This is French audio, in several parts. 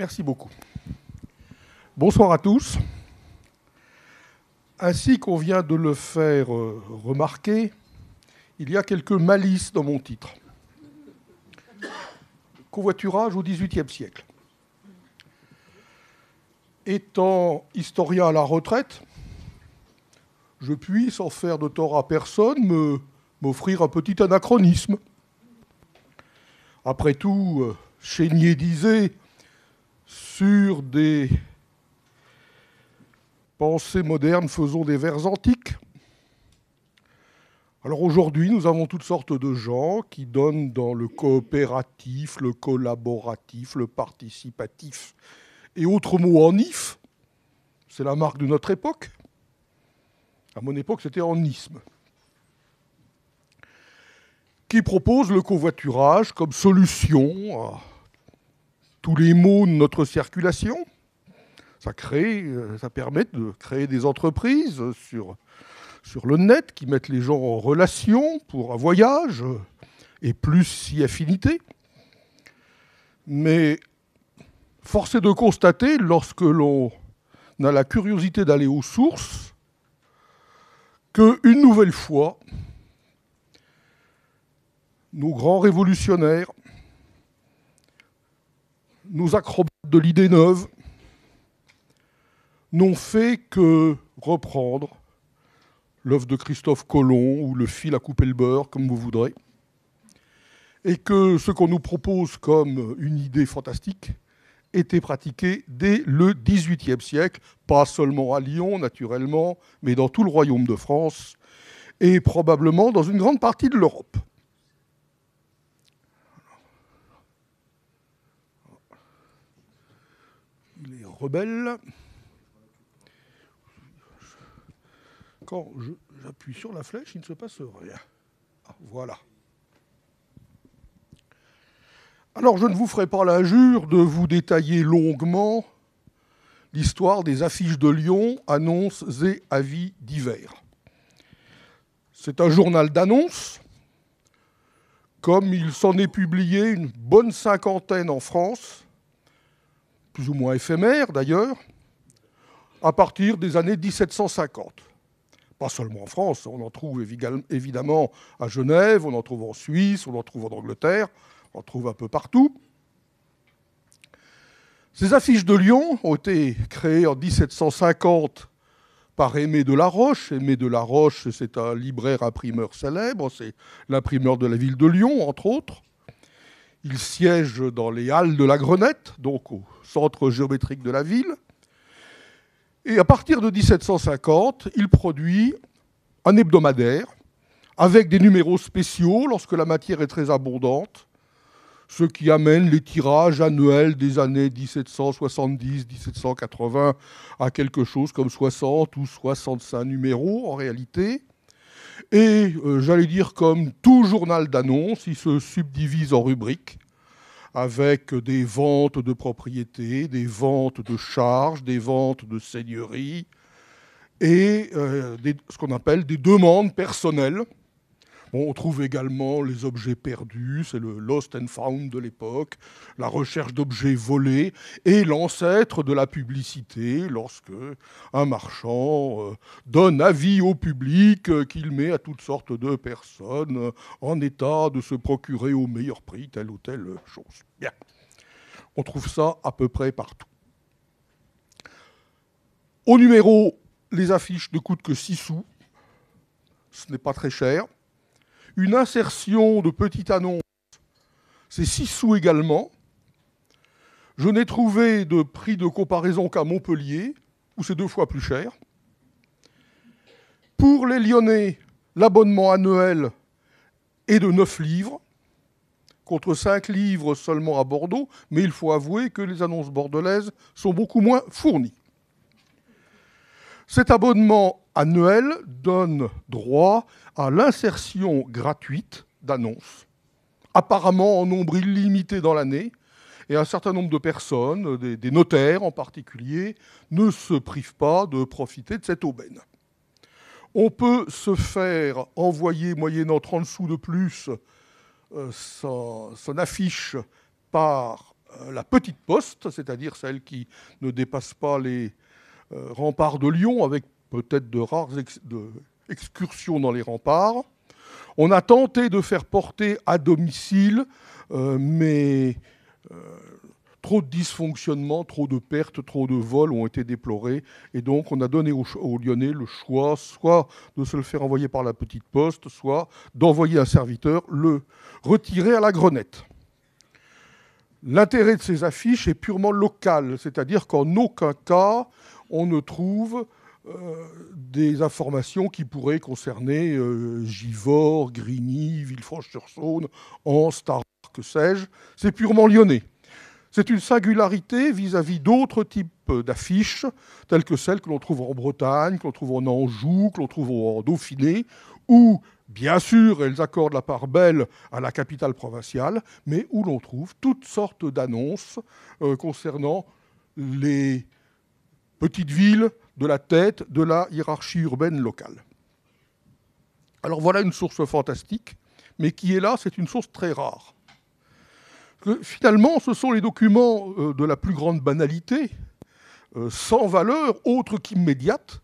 Merci beaucoup. Bonsoir à tous. Ainsi qu'on vient de le faire euh, remarquer, il y a quelques malices dans mon titre. Covoiturage au XVIIIe siècle. Étant historien à la retraite, je puis, sans faire de tort à personne, m'offrir un petit anachronisme. Après tout, euh, Chénier disait sur des pensées modernes, faisons des vers antiques. Alors aujourd'hui, nous avons toutes sortes de gens qui donnent dans le coopératif, le collaboratif, le participatif et autre mot en if. C'est la marque de notre époque. À mon époque, c'était en isme. Qui propose le covoiturage comme solution à tous les mots de notre circulation. Ça, crée, euh, ça permet de créer des entreprises sur, sur le net qui mettent les gens en relation pour un voyage et plus si affinité. Mais force est de constater, lorsque l'on a la curiosité d'aller aux sources, qu'une nouvelle fois, nos grands révolutionnaires nos acrobates de l'idée neuve n'ont fait que reprendre l'œuvre de Christophe Colomb ou le fil à couper le beurre, comme vous voudrez, et que ce qu'on nous propose comme une idée fantastique était pratiqué dès le XVIIIe siècle, pas seulement à Lyon naturellement, mais dans tout le royaume de France et probablement dans une grande partie de l'Europe. rebelle. Quand j'appuie sur la flèche, il ne se passe rien. Ah, voilà. Alors je ne vous ferai pas l'injure de vous détailler longuement l'histoire des affiches de Lyon, annonces et avis divers. C'est un journal d'annonces, comme il s'en est publié une bonne cinquantaine en France, ou moins éphémère d'ailleurs, à partir des années 1750. Pas seulement en France, on en trouve évidemment à Genève, on en trouve en Suisse, on en trouve en Angleterre, on en trouve un peu partout. Ces affiches de Lyon ont été créées en 1750 par Aimé de la Roche. Aimé de la Roche, c'est un libraire imprimeur célèbre, c'est l'imprimeur de la ville de Lyon, entre autres. Il siège dans les halles de la Grenette, donc au centre géométrique de la ville. Et à partir de 1750, il produit un hebdomadaire avec des numéros spéciaux lorsque la matière est très abondante, ce qui amène les tirages annuels des années 1770-1780 à quelque chose comme 60 ou 65 numéros en réalité. Et euh, j'allais dire comme tout journal d'annonce, il se subdivise en rubriques avec des ventes de propriétés, des ventes de charges, des ventes de seigneuries et euh, ce qu'on appelle des demandes personnelles on trouve également les objets perdus, c'est le Lost and Found de l'époque, la recherche d'objets volés et l'ancêtre de la publicité lorsque un marchand euh, donne avis au public euh, qu'il met à toutes sortes de personnes euh, en état de se procurer au meilleur prix telle ou telle chose. Bien. On trouve ça à peu près partout. Au numéro, les affiches ne coûtent que 6 sous. Ce n'est pas très cher une insertion de petite annonce, c'est 6 sous également. Je n'ai trouvé de prix de comparaison qu'à Montpellier, où c'est deux fois plus cher. Pour les Lyonnais, l'abonnement annuel est de 9 livres, contre 5 livres seulement à Bordeaux, mais il faut avouer que les annonces bordelaises sont beaucoup moins fournies. Cet abonnement annuel donne droit à l'insertion gratuite d'annonces, apparemment en nombre illimité dans l'année, et un certain nombre de personnes, des, notaires en particulier, ne se privent pas de profiter de cette aubaine. On peut se faire envoyer, moyennant 30 sous de plus, euh, son, affiche par euh, la petite poste, c'est-à-dire celle qui ne dépasse pas les euh, remparts de Lyon, avec peut-être de rares excursions dans les remparts. On a tenté de faire porter à domicile, euh, mais euh, trop de dysfonctionnements, trop de pertes, trop de vols ont été déplorés. Et donc, on a donné aux Lyonnais le choix soit de se le faire envoyer par la petite poste, soit d'envoyer un serviteur le retirer à la grenette. L'intérêt de ces affiches est purement local, c'est-à-dire qu'en aucun cas, on ne trouve des informations qui pourraient concerner Givor, euh, Givors, Grigny, Villefranche-sur-Saône, Anse, Tarbes, que sais-je. C'est purement lyonnais. C'est une singularité vis-à-vis d'autres types d'affiches, telles que celles que l'on trouve en Bretagne, que l'on trouve en Anjou, que l'on trouve en Dauphiné, où, bien sûr, elles accordent la part belle à la capitale provinciale, mais où l'on trouve toutes sortes d'annonces euh, concernant les petites villes, de la tête de la hiérarchie urbaine locale. Alors voilà une source fantastique, mais qui est là, c'est une source très rare. finalement, ce sont les documents euh, de la plus grande banalité, euh, sans valeur autre qu'immédiate,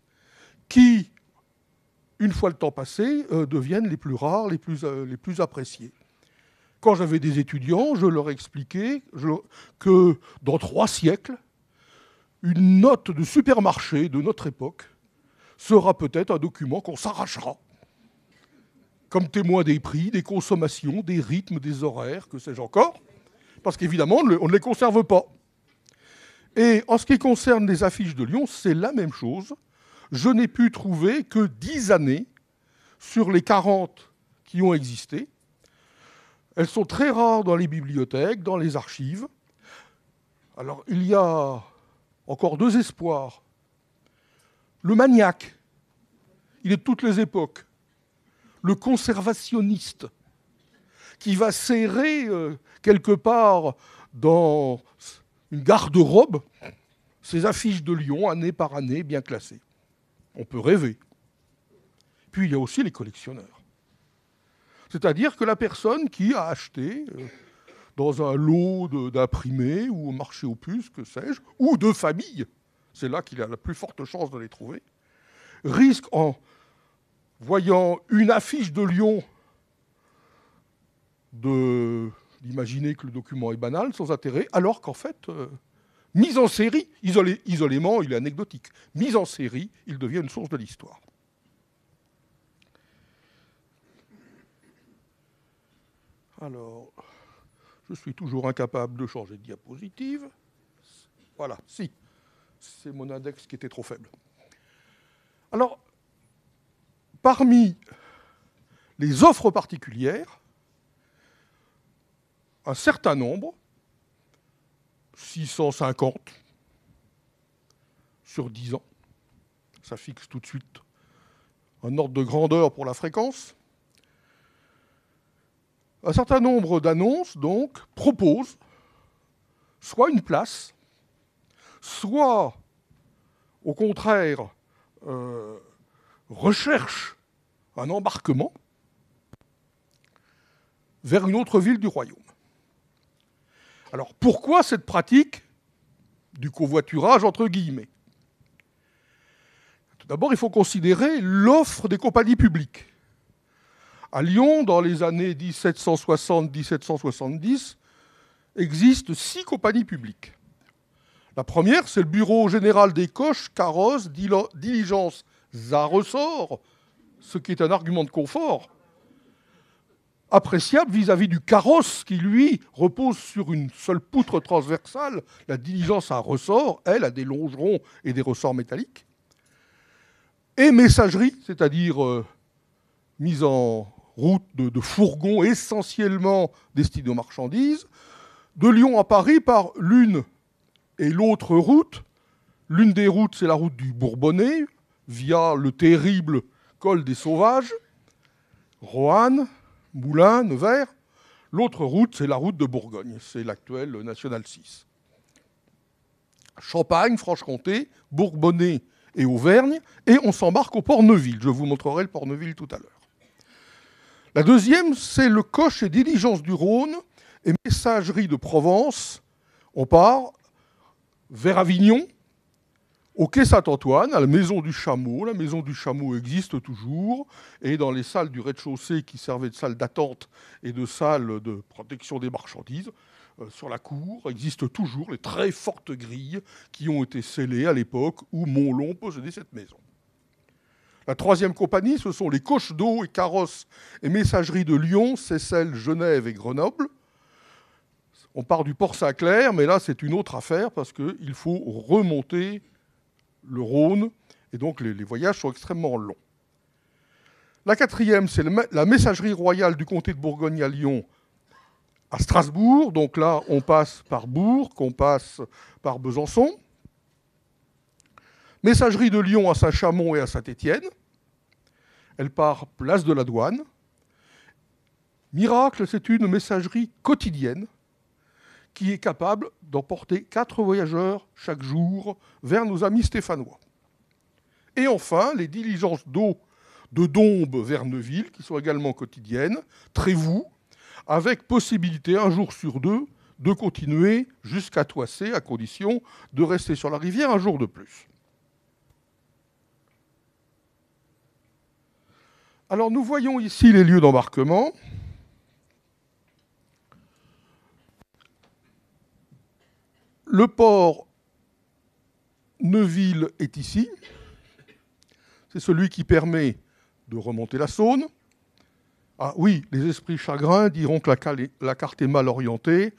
qui, une fois le temps passé, euh, deviennent les plus rares, les plus, les plus appréciés. Quand j'avais des étudiants, je leur expliquais que dans trois siècles, une note de supermarché de notre époque sera peut-être un document qu'on s'arrachera comme témoin des prix, des consommations, des rythmes, des horaires, que sais-je encore, parce qu'évidemment, on ne les conserve pas. Et en ce qui concerne les affiches de Lyon, c'est la même chose. Je n'ai pu trouver que 10 années sur les 40 qui ont existé. Elles sont très rares dans les bibliothèques, dans les archives. Alors, il y a encore deux espoirs. Le maniaque, il est de toutes les époques. Le conservationniste, qui va serrer euh, quelque part dans une garde-robe ses affiches de Lyon, année par année, bien classées. On peut rêver. Puis il y a aussi les collectionneurs. C'est-à-dire que la personne qui a acheté euh, dans un lot d'imprimés ou au marché aux puces, que sais-je, ou de famille, c'est là qu'il a la plus forte chance de les trouver, risque en voyant une affiche de Lyon d'imaginer que le document est banal, sans intérêt, alors qu'en fait, euh, mis en série, isolément, il est anecdotique, mis en série, il devient une source de l'histoire. Alors, je suis toujours incapable de changer de diapositive. Voilà, si. C'est mon index qui était trop faible. Alors, parmi les offres particulières, un certain nombre, 650 sur 10 ans, ça fixe tout de suite un ordre de grandeur pour la fréquence, un certain nombre d'annonces, donc, proposent soit une place, soit, au contraire, recherche recherchent un embarquement vers une autre ville du royaume. Alors pourquoi cette pratique du covoiturage entre guillemets Tout d'abord, il faut considérer l'offre des compagnies publiques. À Lyon, dans les années 1760-1770, existent six compagnies publiques. La première, c'est le bureau général des coches, carrosses, diligence à ressort, ce qui est un argument de confort appréciable vis-à-vis du carrosse qui, lui, repose sur une seule poutre transversale. La diligence à ressort, elle, a des longerons et des ressorts métalliques. Et messagerie, c'est-à-dire euh, mise en route de, fourgon fourgons essentiellement destinée aux marchandises, de Lyon à Paris par l'une et l'autre route. L'une des routes, c'est la route du Bourbonnais, via le terrible col des Sauvages, Roanne, Moulins, Nevers. L'autre route, c'est la route de Bourgogne, c'est l'actuelle National 6. Champagne, Franche-Comté, Bourbonnais et Auvergne, et on s'embarque au Port-Neuville. Je vous montrerai le Port-Neuville tout à l'heure. La deuxième, c'est le coche et diligence du Rhône et messagerie de Provence. On part vers Avignon, au quai Saint-Antoine, à la maison du chameau. La maison du chameau existe toujours. Et dans les salles du rez-de-chaussée qui servaient de salle d'attente et de salle de protection des marchandises, euh, sur la cour existent toujours les très fortes grilles qui ont été scellées à l'époque où Montlon possédait cette maison. La troisième compagnie, ce sont les coches d'eau et carrosses et messageries de Lyon, celle Genève et Grenoble. On part du port Saint-Clair, mais là c'est une autre affaire parce qu'il faut remonter le Rhône et donc les, voyages sont extrêmement longs. La quatrième, c'est la messagerie royale du comté de Bourgogne à Lyon, à Strasbourg. Donc là, on passe par Bourg, on passe par Besançon. Messagerie de Lyon à Saint-Chamond et à Saint-Étienne. Elle part place de la douane. Miracle, c'est une messagerie quotidienne qui est capable d'emporter quatre voyageurs chaque jour vers nos amis stéphanois. Et enfin, les diligences d'eau de Dombes vers Neuville, qui sont également quotidiennes, très Trévoux, avec possibilité un jour sur deux de continuer jusqu'à Toissé, à condition de rester sur la rivière un jour de plus. Alors nous voyons ici les lieux d'embarquement. Le port Neuville est ici. C'est celui qui permet de remonter la Saône. Ah oui, les esprits chagrins diront que la carte est mal orientée,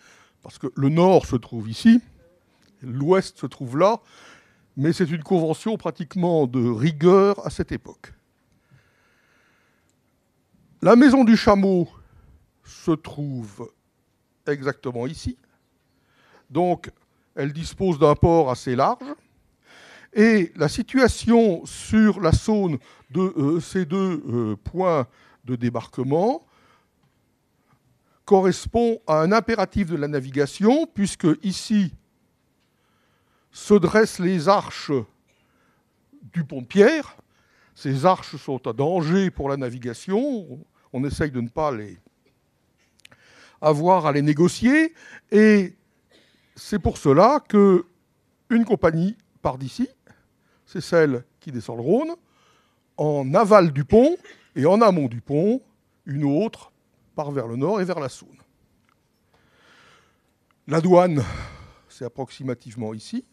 parce que le nord se trouve ici, l'ouest se trouve là, mais c'est une convention pratiquement de rigueur à cette époque. La maison du chameau se trouve exactement ici. Donc, elle dispose d'un port assez large. Et la situation sur la Saône de euh, ces deux euh, points de débarquement correspond à un impératif de la navigation, puisque ici se dressent les arches du pont pierre, ces arches sont à danger pour la navigation. On essaye de ne pas les avoir à les négocier. Et c'est pour cela que une compagnie part d'ici, c'est celle qui descend le Rhône, en aval du pont, et en amont du pont, une autre part vers le nord et vers la Saône. La douane, c'est approximativement ici.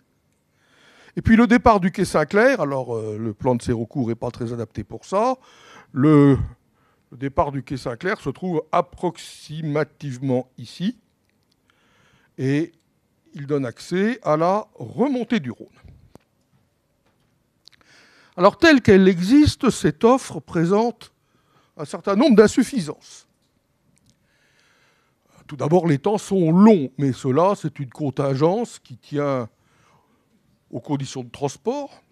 Et puis le départ du quai Saint-Clair, alors euh, le plan de recours n'est pas très adapté pour ça. Le, le départ du quai Saint-Clair se trouve approximativement ici. Et il donne accès à la remontée du Rhône. Alors telle qu'elle existe, cette offre présente un certain nombre d'insuffisances. Tout d'abord, les temps sont longs, mais cela, c'est une contingence qui tient aux conditions de transport.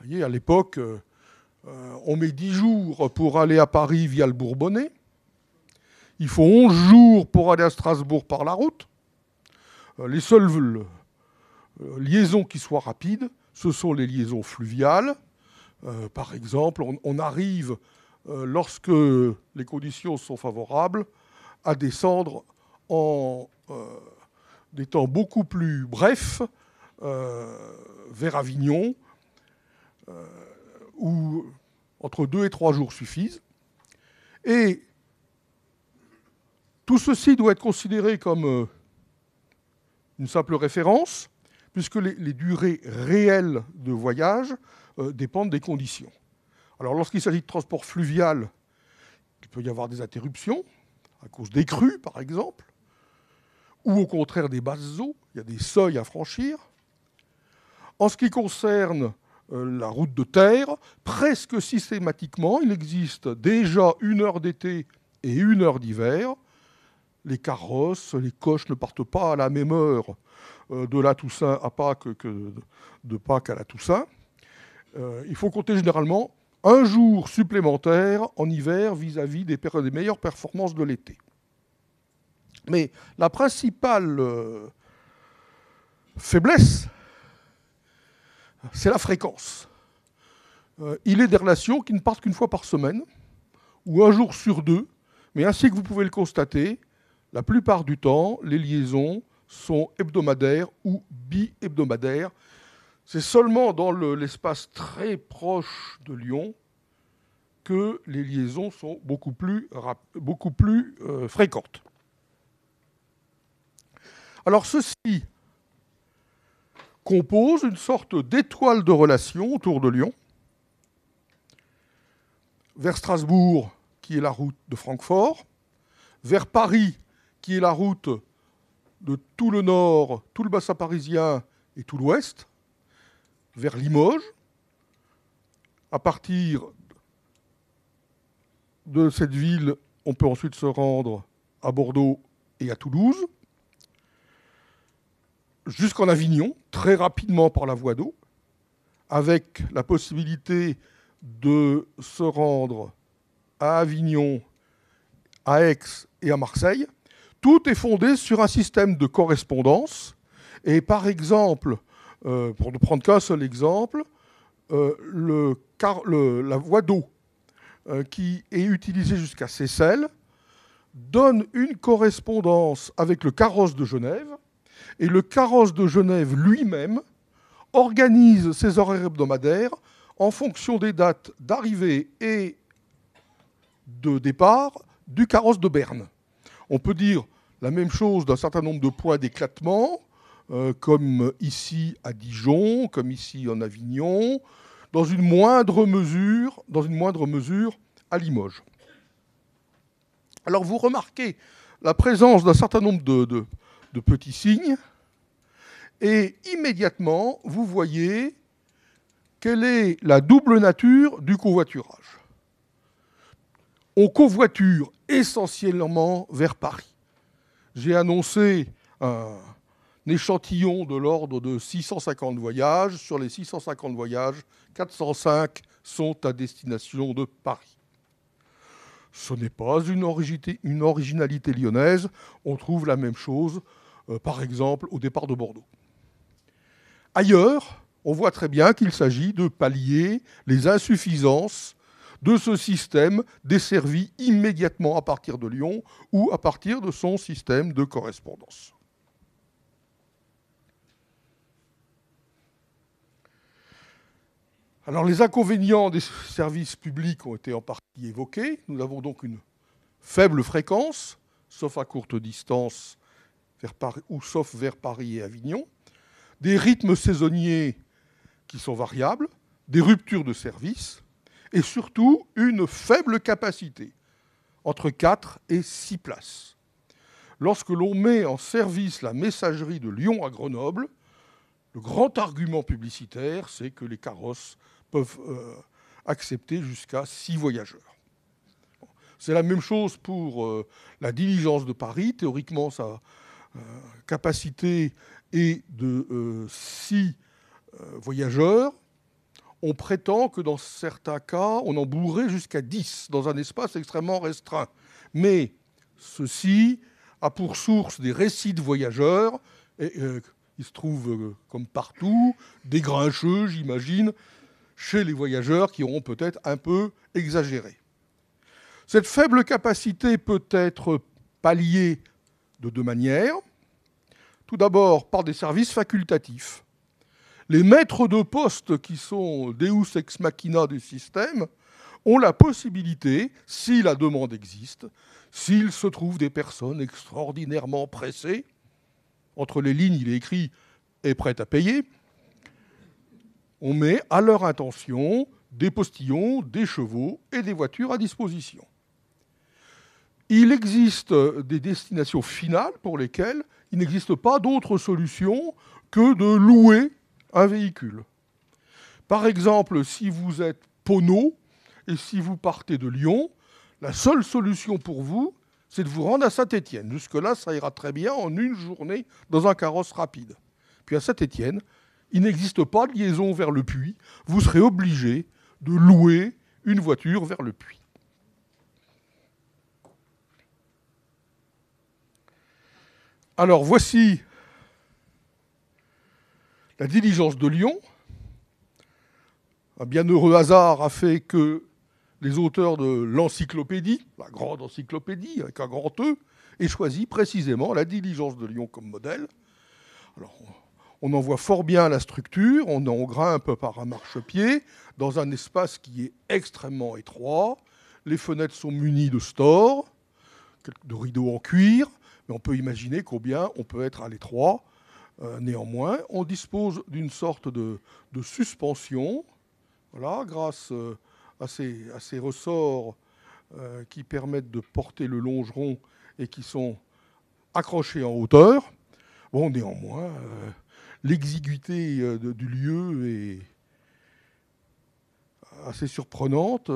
Vous voyez, à l'époque, euh, euh, on met 10 jours pour aller à Paris via le Bourbonnais. Il faut 11 jours pour aller à Strasbourg par la route. Euh, les seules liaisons qui soient rapides, ce sont les liaisons fluviales. par exemple, on, arrive, lorsque les conditions sont favorables, à descendre en des temps beaucoup plus brefs euh, vers Avignon, euh, où entre deux et trois jours suffisent. Et tout ceci doit être considéré comme euh, une simple référence, puisque les, durées réelles de voyage dépendent des conditions. Alors lorsqu'il s'agit de transport fluvial, il peut y avoir des interruptions, à cause des crues par exemple, ou au contraire des basses eaux, il y a des seuils à franchir. En ce qui concerne euh, la route de terre, presque systématiquement, il existe déjà une heure d'été et une heure d'hiver. Les carrosses, les coches ne partent pas à la même heure euh, de la Toussaint à Pâques que de Pâques à la Toussaint. Euh, il faut compter généralement un jour supplémentaire en hiver vis-à-vis des, des meilleures performances de l'été. Mais la principale faiblesse c'est la fréquence. Euh, il est des relations qui ne partent qu'une fois par semaine, ou un jour sur deux, mais ainsi que vous pouvez le constater, la plupart du temps, les liaisons sont hebdomadaires ou bi-hebdomadaires. C'est seulement dans l'espace très proche de Lyon que les liaisons sont beaucoup plus, euh, fréquentes. Alors ceci compose une sorte d'étoile de relation autour de Lyon, vers Strasbourg, qui est la route de Francfort, vers Paris, qui est la route de tout le nord, tout le bassin parisien et tout l'ouest, vers Limoges, à partir de cette ville, on peut ensuite se rendre à Bordeaux et à Toulouse jusqu'en Avignon, très rapidement par la voie d'eau, avec la possibilité de se rendre à Avignon, à Aix et à Marseille. Tout est fondé sur un système de correspondance. Et par exemple, euh, pour ne prendre qu'un seul exemple, euh, le la voie d'eau euh, qui est utilisée jusqu'à Seyssel donne une correspondance avec le carrosse de Genève et le carrosse de Genève lui-même organise ses horaires hebdomadaires en fonction des dates d'arrivée et de départ du carrosse de Berne. On peut dire la même chose d'un certain nombre de points d'éclatement, euh, comme ici à Dijon, comme ici en Avignon, dans une moindre mesure, dans une moindre mesure à Limoges. Alors vous remarquez la présence d'un certain nombre de, de petits signes, et immédiatement, vous voyez quelle est la double nature du covoiturage. On covoiture essentiellement vers Paris. J'ai annoncé un échantillon de l'ordre de 650 voyages. Sur les 650 voyages, 405 sont à destination de Paris. Ce n'est pas une, une originalité lyonnaise, on trouve la même chose euh, par exemple au départ de Bordeaux. Ailleurs, on voit très bien qu'il s'agit de pallier les insuffisances de ce système desservi immédiatement à partir de Lyon ou à partir de son système de correspondance. Alors les inconvénients des services publics ont été en partie évoqués. Nous avons donc une faible fréquence, sauf à courte distance Paris, ou sauf vers Paris et Avignon, des rythmes saisonniers qui sont variables, des ruptures de service, et surtout une faible capacité, entre 4 et 6 places. Lorsque l'on met en service la messagerie de Lyon à Grenoble, le grand argument publicitaire, c'est que les carrosses peuvent euh, accepter jusqu'à 6 voyageurs. C'est la même chose pour euh, la diligence de Paris. Théoriquement, ça, euh, capacité et de euh, six euh, voyageurs, on prétend que dans certains cas, on en bourrait jusqu'à 10 dans un espace extrêmement restreint. Mais ceci a pour source des récits de voyageurs, et, il se trouve comme partout, des grincheux, j'imagine, chez les voyageurs qui auront peut-être un peu exagéré. Cette faible capacité peut être palliée de deux manières. Tout d'abord par des services facultatifs. Les maîtres de poste qui sont Deus ex machina du système ont la possibilité, si la demande existe, s'il se trouve des personnes extraordinairement pressées, entre les lignes il est écrit est prête à payer, on met à leur intention des postillons, des chevaux et des voitures à disposition il existe des destinations finales pour lesquelles il n'existe pas d'autre solution que de louer un véhicule. Par exemple, si vous êtes Pono et si vous partez de Lyon, la seule solution pour vous, c'est de vous rendre à Saint-Étienne. Jusque-là, ça ira très bien en une journée dans un carrosse rapide. Puis à Saint-Étienne, il n'existe pas de liaison vers le puits. Vous serez obligé de louer une voiture vers le puits. Alors voici la diligence de Lyon. Un bienheureux hasard a fait que les auteurs de l'encyclopédie, la grande encyclopédie avec un grand E, aient choisi précisément la diligence de Lyon comme modèle. Alors, on en voit fort bien la structure, on en grimpe par un marchepied dans un espace qui est extrêmement étroit. Les fenêtres sont munies de stores, de rideaux en cuir. Mais on peut imaginer combien on peut être à l'étroit. Euh, néanmoins, on dispose d'une sorte de, suspension, voilà, grâce euh, à, ces, ressorts euh, qui permettent de porter le longeron et qui sont accrochés en hauteur. Bon, néanmoins, l'exiguïté du lieu est assez surprenante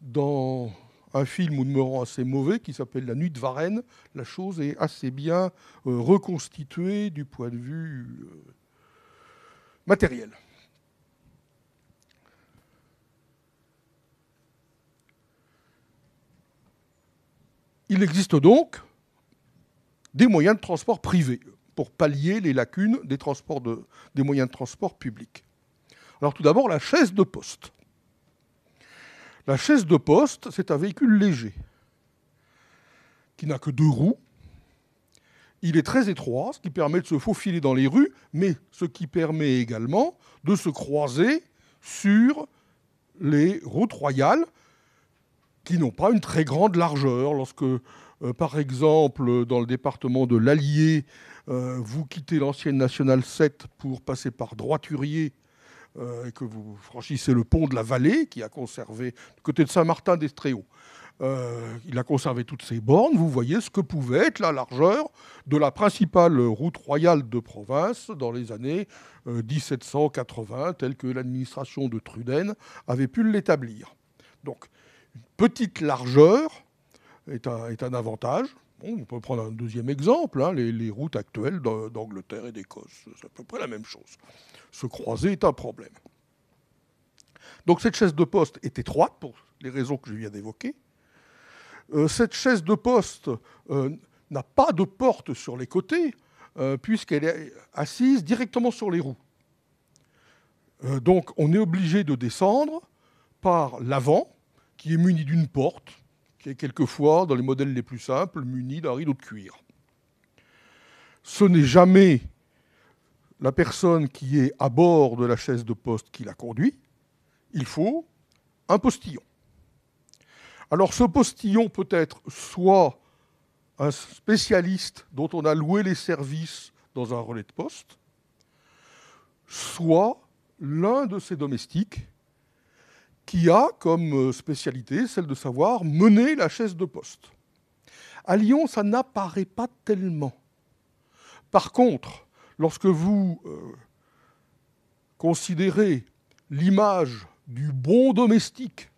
dans un film où demeurant assez mauvais qui s'appelle La Nuit de Varennes, la chose est assez bien euh, reconstituée du point de vue euh, matériel. Il existe donc des moyens de transport privés pour pallier les lacunes des, transports de, des moyens de transport publics. Alors tout d'abord, la chaise de poste. La chaise de poste, c'est un véhicule léger qui n'a que deux roues. Il est très étroit, ce qui permet de se faufiler dans les rues, mais ce qui permet également de se croiser sur les routes royales qui n'ont pas une très grande largeur. Lorsque, euh, par exemple, dans le département de l'Allier, euh, vous quittez l'ancienne nationale 7 pour passer par Droiturier euh, et que vous franchissez le pont de la vallée qui a conservé, du côté de Saint-Martin d'Estréau. Euh, il a conservé toutes ses bornes. Vous voyez ce que pouvait être la largeur de la principale route royale de province dans les années 1780, euh, telle que l'administration de Truden avait pu l'établir. Donc, une petite largeur est un avantage, on peut prendre un deuxième exemple, hein, les, routes actuelles d'Angleterre et d'Écosse. C'est à peu près la même chose. Se croiser est un problème. Donc cette chaise de poste est étroite pour les raisons que je viens d'évoquer. Euh, cette chaise de poste euh, n'a pas de porte sur les côtés euh, puisqu'elle est assise directement sur les roues. donc on est obligé de descendre par l'avant qui est muni d'une porte et quelquefois, dans les modèles les plus simples, munis d'un rideau de cuir. Ce n'est jamais la personne qui est à bord de la chaise de poste qui la conduit. Il faut un postillon. Alors ce postillon peut être soit un spécialiste dont on a loué les services dans un relais de poste, soit l'un de ses domestiques qui a comme euh, spécialité celle de savoir mener la chaise de poste. À Lyon, ça n'apparaît pas tellement. Par contre, lorsque vous euh, considérez l'image du bon domestique,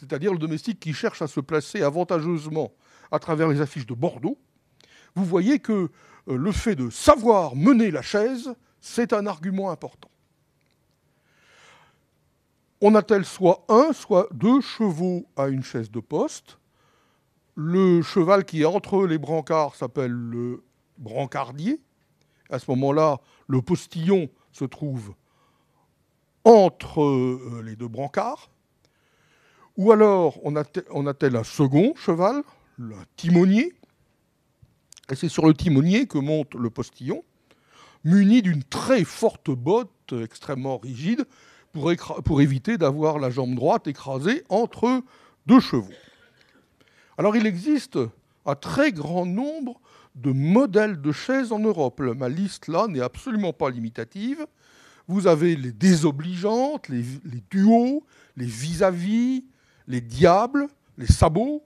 c'est-à-dire le domestique qui cherche à se placer avantageusement à travers les affiches de Bordeaux, vous voyez que euh, le fait de savoir mener la chaise, c'est un argument important on a-t-elle soit un, soit deux chevaux à une chaise de poste. Le cheval qui est entre les brancards s'appelle le brancardier. À ce moment-là, le postillon se trouve entre euh, les deux brancards. Ou alors, on a un second cheval, le timonier. Et c'est sur le timonier que monte le postillon, muni d'une très forte botte extrêmement rigide pour, éviter d'avoir la jambe droite écrasée entre deux chevaux. Alors il existe un très grand nombre de modèles de chaises en Europe. Ma liste là n'est absolument pas limitative. Vous avez les désobligeantes, les, duos, les vis à -vis, les diables, les sabots,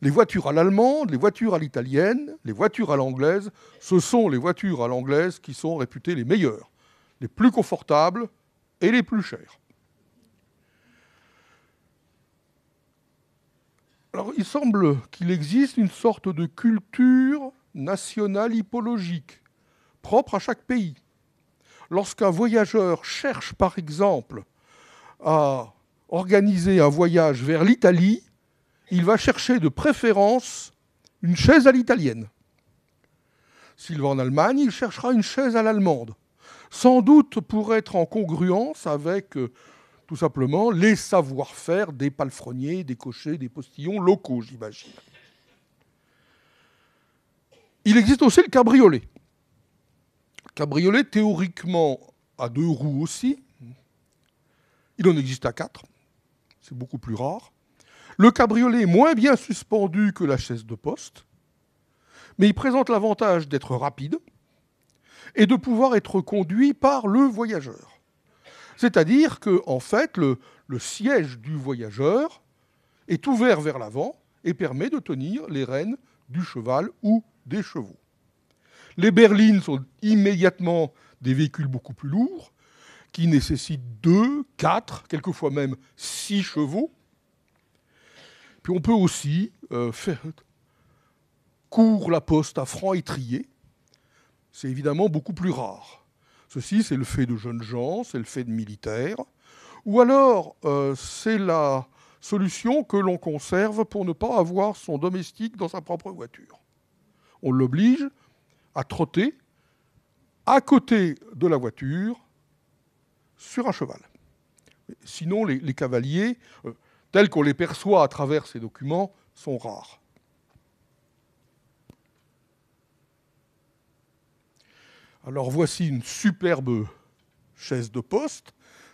les voitures à l'allemande, les voitures à l'italienne, les voitures à l'anglaise. Ce sont les voitures à l'anglaise qui sont réputées les meilleures, les plus confortables, et les plus chers. Alors, il semble qu'il existe une sorte de culture nationale hypologique, propre à chaque pays. Lorsqu'un voyageur cherche, par exemple, à organiser un voyage vers l'Italie, il va chercher de préférence une chaise à l'italienne. S'il va en Allemagne, il cherchera une chaise à l'allemande sans doute pour être en congruence avec euh, tout simplement les savoir-faire des palefreniers, des cochers, des postillons locaux, j'imagine. Il existe aussi le cabriolet. cabriolet, théoriquement, à deux roues aussi. Il en existe à quatre. C'est beaucoup plus rare. Le cabriolet est moins bien suspendu que la chaise de poste, mais il présente l'avantage d'être rapide et de pouvoir être conduit par le voyageur. C'est-à-dire que, en fait, le, siège du voyageur est ouvert vers l'avant et permet de tenir les rênes du cheval ou des chevaux. Les berlines sont immédiatement des véhicules beaucoup plus lourds, qui nécessitent deux, quatre, quelquefois même six chevaux. Puis on peut aussi euh, faire court la poste à franc étrier, c'est évidemment beaucoup plus rare. Ceci, c'est le fait de jeunes gens, c'est le fait de militaires, ou alors euh, c'est la solution que l'on conserve pour ne pas avoir son domestique dans sa propre voiture. On l'oblige à trotter à côté de la voiture sur un cheval. Sinon, les, cavaliers, euh, tels qu'on les perçoit à travers ces documents, sont rares. Alors voici une superbe chaise de poste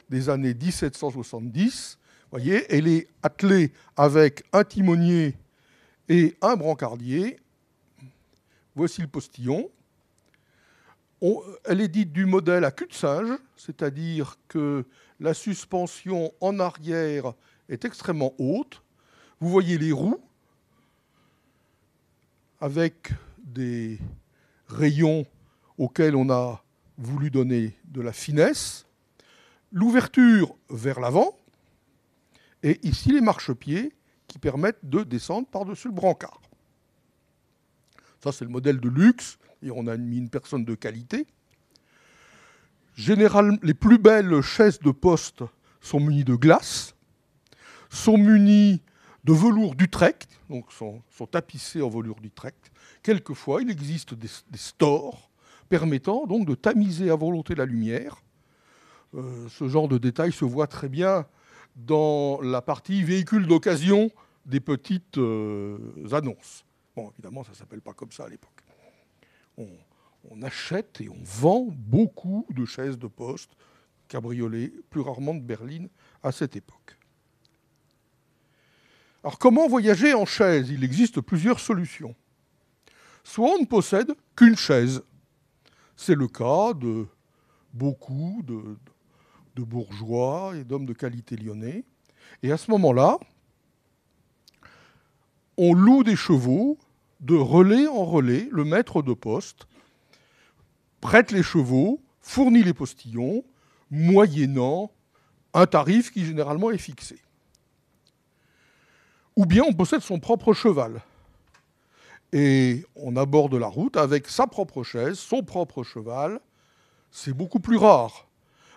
des années 1770. Voyez, elle est attelée avec un timonier et un brancardier. Voici le postillon. elle est dite du modèle à cul-de-singe, c'est-à-dire que la suspension en arrière est extrêmement haute. Vous voyez les roues avec des rayons auquel on a voulu donner de la finesse, l'ouverture vers l'avant, et ici les marchepieds qui permettent de descendre par-dessus le brancard. Ça, c'est le modèle de luxe, et on a mis une personne de qualité. Généralement, les plus belles chaises de poste sont munies de glace, sont munies de velours d'Utrecht, donc sont, tapissées en velours d'Utrecht. Quelquefois, il existe des stores permettant donc de tamiser à volonté la lumière. Euh, ce genre de détail se voit très bien dans la partie véhicule d'occasion des petites euh, annonces. Bon, évidemment, ça ne s'appelle pas comme ça à l'époque. On, on, achète et on vend beaucoup de chaises de poste, cabriolets, plus rarement de berline, à cette époque. Alors comment voyager en chaise Il existe plusieurs solutions. Soit on ne possède qu'une chaise, c'est le cas de beaucoup de, de bourgeois et d'hommes de qualité lyonnais. Et à ce moment-là, on loue des chevaux de relais en relais. Le maître de poste prête les chevaux, fournit les postillons, moyennant un tarif qui généralement est fixé. Ou bien on possède son propre cheval. Et on aborde la route avec sa propre chaise, son propre cheval. C'est beaucoup plus rare.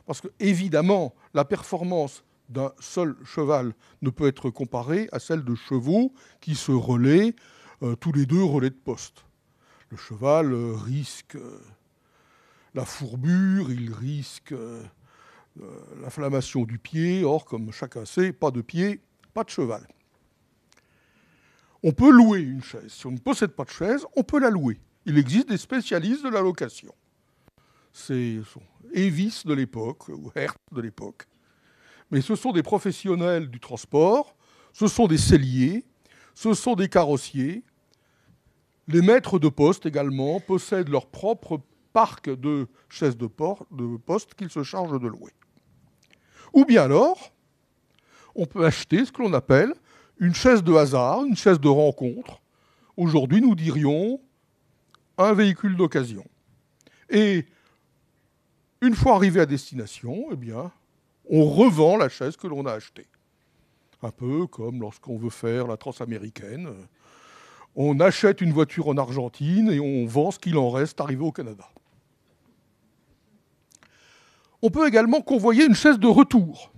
Parce que, évidemment, la performance d'un seul cheval ne peut être comparée à celle de chevaux qui se relaient, euh, tous les deux relais de poste. Le cheval euh, risque euh, la fourbure, il risque l'inflammation du pied. Or, comme chacun sait, pas de pied, pas de cheval. On peut louer une chaise. Si on ne possède pas de chaise, on peut la louer. Il existe des spécialistes de la location. C'est Evis de l'époque ou Hertz de l'époque. Mais ce sont des professionnels du transport, ce sont des celliers, ce sont des carrossiers. Les maîtres de poste également possèdent leur propre parc de chaises de, de poste qu'ils se chargent de louer. Ou bien alors, on peut acheter ce que l'on appelle une chaise de hasard, une chaise de rencontre. Aujourd'hui, nous dirions un véhicule d'occasion. Et une fois arrivé à destination, eh bien, on revend la chaise que l'on a achetée. Un peu comme lorsqu'on veut faire la transaméricaine. On achète une voiture en Argentine et on vend ce qu'il en reste arrivé au Canada. On peut également convoyer une chaise de retour.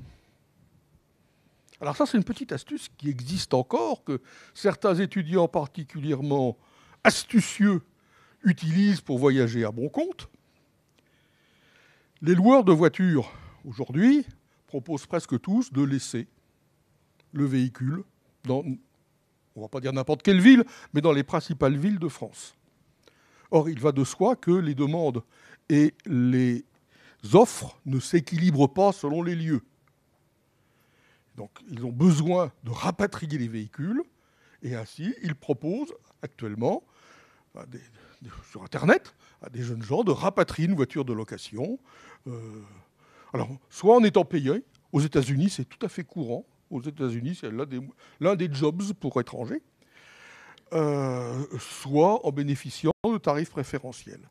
Alors ça, c'est une petite astuce qui existe encore, que certains étudiants particulièrement astucieux utilisent pour voyager à bon compte. Les loueurs de voitures, aujourd'hui, proposent presque tous de laisser le véhicule dans, on ne va pas dire n'importe quelle ville, mais dans les principales villes de France. Or, il va de soi que les demandes et les offres ne s'équilibrent pas selon les lieux. Donc ils ont besoin de rapatrier les véhicules et ainsi ils proposent actuellement bah, sur Internet à des jeunes gens de rapatrier une voiture de location. Euh, alors soit en étant payé, aux États-Unis c'est tout à fait courant, aux États-Unis c'est l'un des, jobs pour étrangers, euh, soit en bénéficiant de tarifs préférentiels.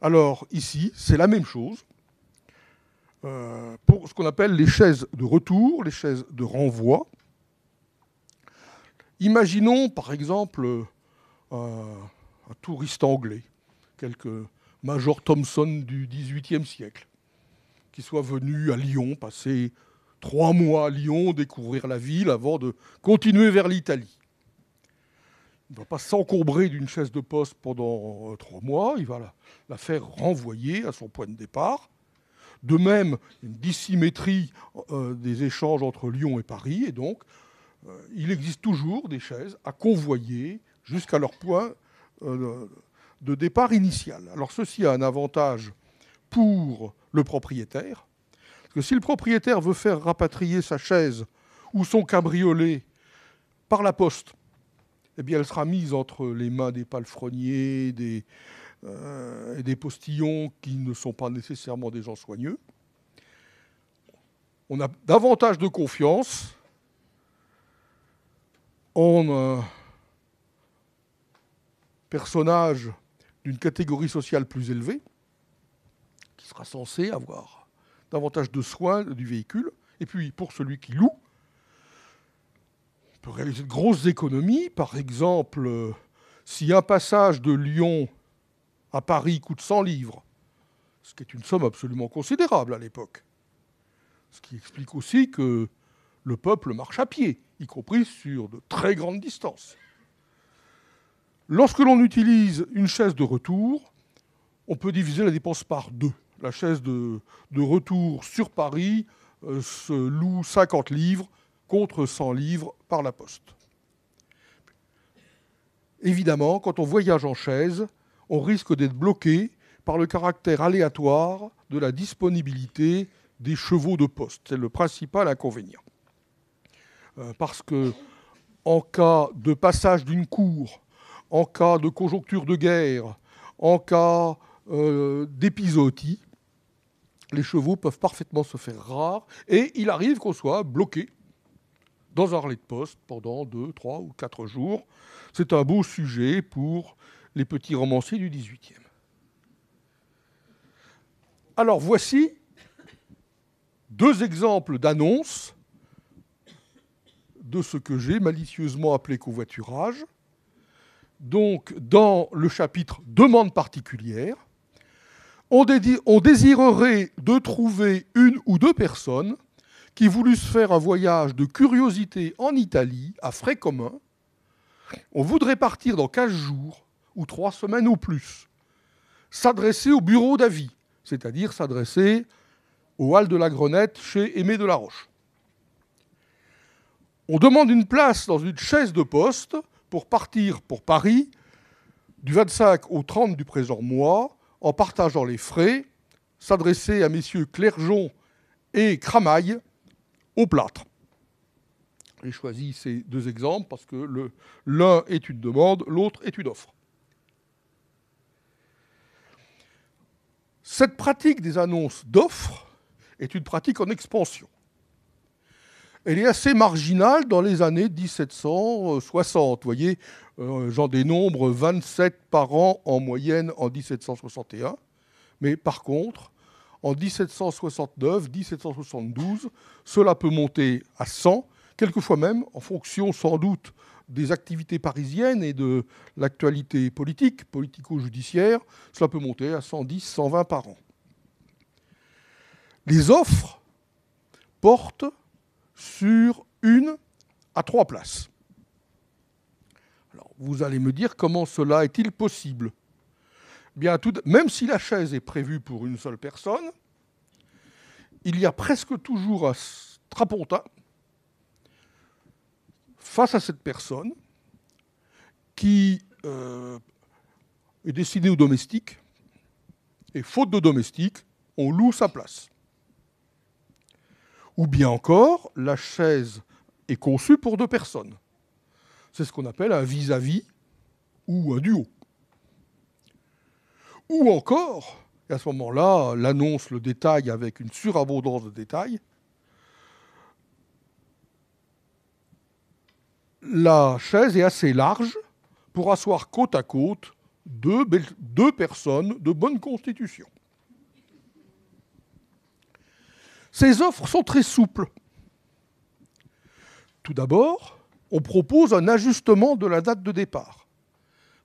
Alors ici c'est la même chose. Euh, pour ce qu'on appelle les chaises de retour, les chaises de renvoi. Imaginons par exemple euh, un touriste anglais, quelque Major Thomson du XVIIIe siècle, qui soit venu à Lyon, passer trois mois à Lyon, découvrir la ville avant de continuer vers l'Italie. Il ne va pas s'encombrer d'une chaise de poste pendant euh, trois mois, il va la faire renvoyer à son point de départ de même, une dissymétrie euh, des échanges entre Lyon et Paris, et donc euh, il existe toujours des chaises à convoyer jusqu'à leur point euh, de départ initial. Alors ceci a un avantage pour le propriétaire, parce que si le propriétaire veut faire rapatrier sa chaise ou son cabriolet par la poste, eh bien, elle sera mise entre les mains des palefreniers, des, euh, et des postillons qui ne sont pas nécessairement des gens soigneux. On a davantage de confiance en un euh, personnage d'une catégorie sociale plus élevée, qui sera censé avoir davantage de soins du véhicule. Et puis pour celui qui loue, on peut réaliser de grosses économies. Par exemple, euh, si un passage de Lyon à Paris coûte 100 livres, ce qui est une somme absolument considérable à l'époque. Ce qui explique aussi que le peuple marche à pied, y compris sur de très grandes distances. Lorsque l'on utilise une chaise de retour, on peut diviser la dépense par deux. La chaise de, retour sur Paris euh, se loue 50 livres contre 100 livres par la poste. Évidemment, quand on voyage en chaise, on risque d'être bloqué par le caractère aléatoire de la disponibilité des chevaux de poste. C'est le principal inconvénient. Euh, parce que en cas de passage d'une cour, en cas de conjoncture de guerre, en cas euh, d'épisotie, d'épisodie, les chevaux peuvent parfaitement se faire rares et il arrive qu'on soit bloqué dans un relais de poste pendant deux, trois ou quatre jours. C'est un beau sujet pour les petits romanciers du XVIIIe. Alors voici deux exemples d'annonces de ce que j'ai malicieusement appelé covoiturage. Donc dans le chapitre Demande particulière, on, on désirerait de trouver une ou deux personnes qui voulussent faire un voyage de curiosité en Italie à frais communs. On voudrait partir dans 15 jours ou trois semaines au plus. S'adresser au bureau d'avis, c'est-à-dire s'adresser au hall de la Grenette chez Aimé de la Roche. On demande une place dans une chaise de poste pour partir pour Paris du 25 au 30 du présent mois en partageant les frais, s'adresser à messieurs Clergeon et Cramaille au plâtre. J'ai choisi ces deux exemples parce que l'un est une demande, l'autre est une offre. Cette pratique des annonces d'offres est une pratique en expansion. Elle est assez marginale dans les années 1760. Vous voyez, euh, j'en dénombre 27 par an en moyenne en 1761. Mais par contre, en 1769, 1772, cela peut monter à 100, quelquefois même, en fonction sans doute des activités parisiennes et de l'actualité politique, politico-judiciaire, cela peut monter à 110, 120 par an. Les offres portent sur une à trois places. Alors, vous allez me dire comment cela est-il possible eh Bien, Même si la chaise est prévue pour une seule personne, il y a presque toujours à Straponta, face à cette personne qui euh, est destinée au domestique, et faute de domestique, on loue sa place. Ou bien encore, la chaise est conçue pour deux personnes. C'est ce qu'on appelle un vis-à-vis ou un duo. Ou encore, et à ce moment-là, l'annonce le détail avec une surabondance de détails, la chaise est assez large pour asseoir côte à côte deux, personnes de bonne constitution. Ces offres sont très souples. Tout d'abord, on propose un ajustement de la date de départ.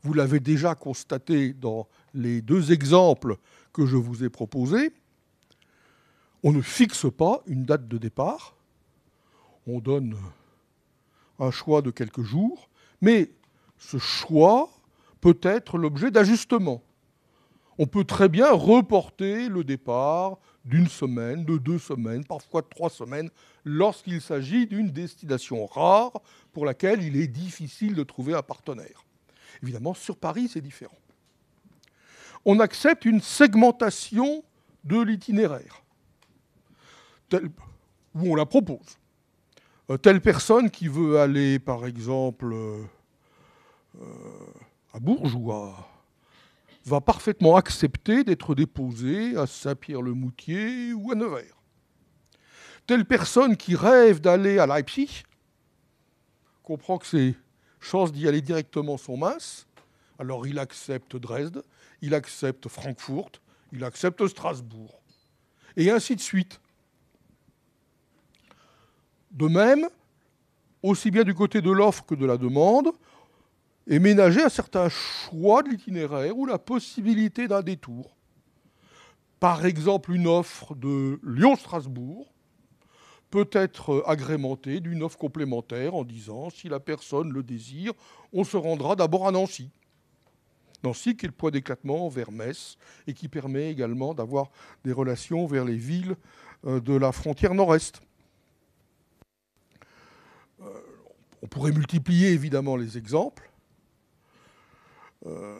Vous l'avez déjà constaté dans les deux exemples que je vous ai proposés. On ne fixe pas une date de départ. On donne un choix de quelques jours, mais ce choix peut être l'objet d'ajustements. On peut très bien reporter le départ d'une semaine, de deux semaines, parfois de trois semaines, lorsqu'il s'agit d'une destination rare pour laquelle il est difficile de trouver un partenaire. Évidemment, sur Paris, c'est différent. On accepte une segmentation de l'itinéraire, où on la propose. Euh, telle personne qui veut aller, par exemple, euh, euh, à Bourges va parfaitement accepter d'être déposée à Saint-Pierre-le-Moutier ou à Nevers. Telle personne qui rêve d'aller à Leipzig comprend que ses chances d'y aller directement sont minces. Alors il accepte Dresde, il accepte Francfort, il accepte Strasbourg, et ainsi de suite. De même, aussi bien du côté de l'offre que de la demande, est ménagé un certain choix de l'itinéraire ou la possibilité d'un détour. Par exemple, une offre de Lyon-Strasbourg peut être agrémentée d'une offre complémentaire en disant si la personne le désire, on se rendra d'abord à Nancy. Nancy, qui est le point d'éclatement vers Metz et qui permet également d'avoir des relations vers les villes euh, de la frontière nord-est. On pourrait multiplier évidemment les exemples. Euh,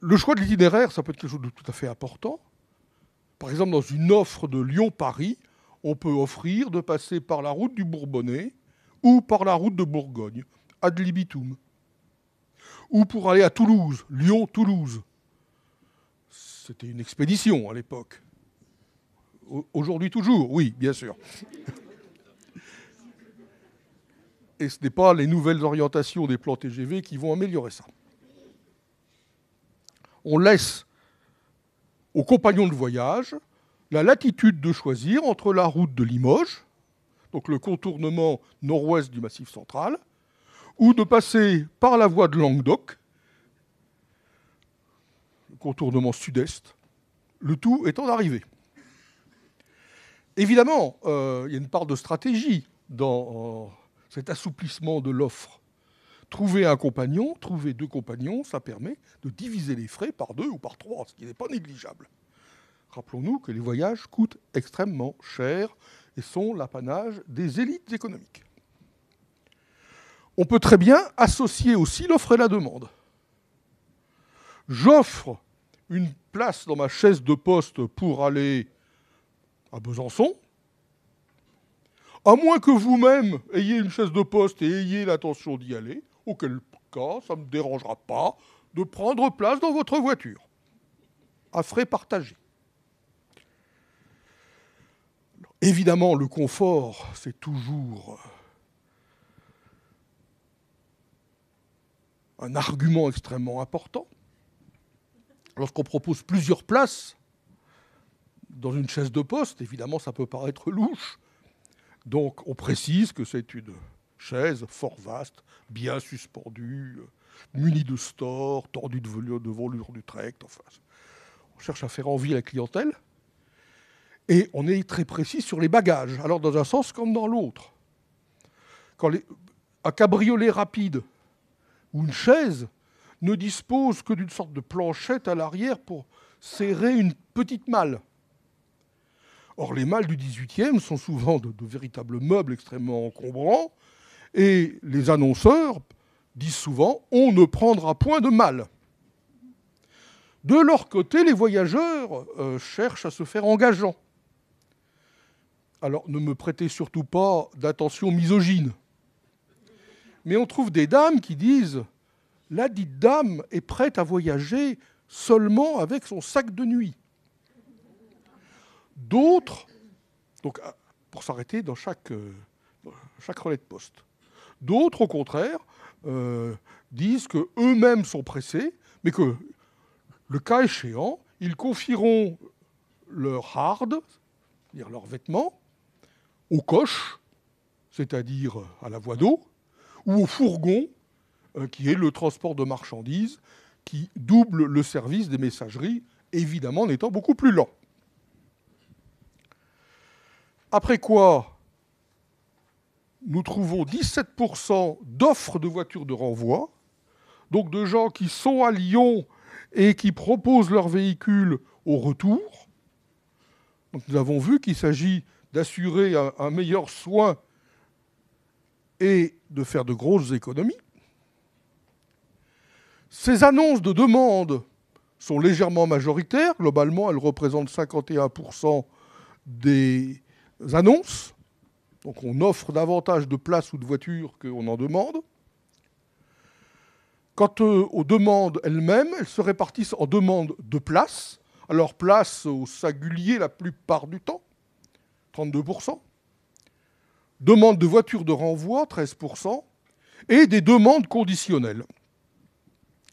le choix de l'itinéraire, ça peut être quelque chose de tout à fait important. Par exemple, dans une offre de Lyon-Paris, on peut offrir de passer par la route du Bourbonnais ou par la route de Bourgogne, ad libitum. Ou pour aller à Toulouse, Lyon-Toulouse. C'était une expédition à l'époque. Aujourd'hui toujours, oui, bien sûr et ce n'est pas les nouvelles orientations des plans TGV qui vont améliorer ça. On laisse aux compagnons de voyage la latitude de choisir entre la route de Limoges, donc le contournement nord-ouest du Massif central, ou de passer par la voie de Languedoc, le contournement sud-est, le tout étant arrivé. Évidemment, euh, il y a une part de stratégie dans, euh, cet assouplissement de l'offre. Trouver un compagnon, trouver deux compagnons, ça permet de diviser les frais par deux ou par trois, ce qui n'est pas négligeable. Rappelons-nous que les voyages coûtent extrêmement cher et sont l'apanage des élites économiques. On peut très bien associer aussi l'offre et la demande. J'offre une place dans ma chaise de poste pour aller à Besançon, à moins que vous-même ayez une chaise de poste et ayez l'intention d'y aller, auquel cas ça ne me dérangera pas de prendre place dans votre voiture, à frais partagés. Évidemment, le confort, c'est toujours un argument extrêmement important. Lorsqu'on propose plusieurs places dans une chaise de poste, évidemment, ça peut paraître louche, donc on précise que c'est une chaise fort vaste, bien suspendue, euh, munie de stores, tordue de velours de en face. on cherche à faire envie à la clientèle. Et on est très précis sur les bagages, alors dans un sens comme dans l'autre. Quand un cabriolet rapide ou une chaise ne dispose que d'une sorte de planchette à l'arrière pour serrer une petite malle. Or, les mâles du XVIIIe sont souvent de, véritables meubles extrêmement encombrants, et les annonceurs disent souvent on ne prendra point de mâle. De leur côté, les voyageurs euh, cherchent à se faire engageants. Alors ne me prêtez surtout pas d'attention misogyne. Mais on trouve des dames qui disent La dite dame est prête à voyager seulement avec son sac de nuit. D'autres, donc euh, pour s'arrêter dans chaque, euh, chaque relais de poste. D'autres, au contraire, euh, disent queux mêmes sont pressés, mais que le cas échéant, ils confieront leur hard, c'est-à-dire leurs vêtements, au coche, c'est-à-dire à la voie d'eau, ou au fourgon, qui est le transport de marchandises, qui double le service des messageries, évidemment en étant beaucoup plus lent. Après quoi, nous trouvons 17% d'offres de voitures de renvoi, donc de gens qui sont à Lyon et qui proposent leur véhicule au retour. nous avons vu qu'il s'agit d'assurer un, meilleur soin et de faire de grosses économies. Ces annonces de demande sont légèrement majoritaires. Globalement, elles représentent 51% des, annonces. Donc on offre davantage de places ou de voitures qu'on en demande. Quant euh, aux demandes elles-mêmes, elles se répartissent en demandes de places. Alors places au singulier la plupart du temps, 32%. Demandes de voitures de renvoi, 13%. Et des demandes conditionnelles.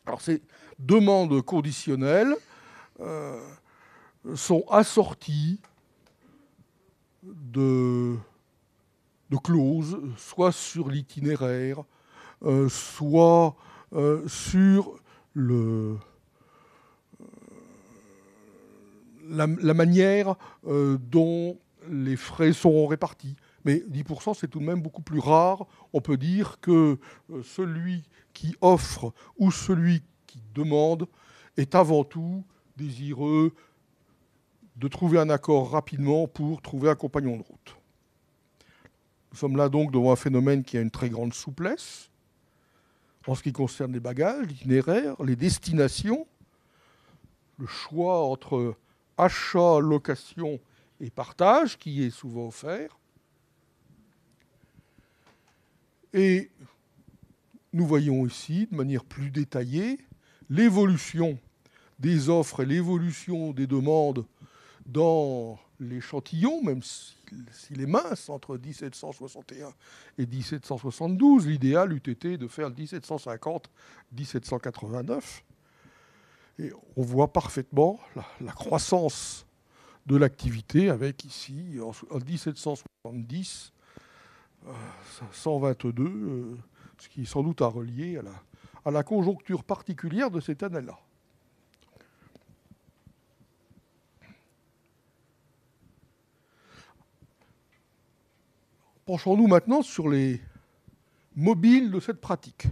Alors ces demandes conditionnelles euh, sont assorties de, de clauses, soit sur l'itinéraire, euh, soit euh, sur le, euh, la, manière dont les frais seront répartis. Mais 10%, c'est tout de même beaucoup plus rare. On peut dire que celui qui offre ou celui qui demande est avant tout désireux, de trouver un accord rapidement pour trouver un compagnon de route. Nous sommes là donc devant un phénomène qui a une très grande souplesse en ce qui concerne les bagages, l'itinéraire, les destinations, le choix entre achat, location et partage qui est souvent offert. Et nous voyons ici de manière plus détaillée l'évolution des offres et l'évolution des demandes dans l'échantillon, même s'il est mince, entre 1761 et 1772. L'idéal eût été de faire 1750-1789. Et on voit parfaitement la, croissance de l'activité avec ici, en 1770, 122, euh, euh, ce qui est sans doute à relier à la conjoncture particulière de cette année-là. Penchons-nous maintenant sur les mobiles de cette pratique.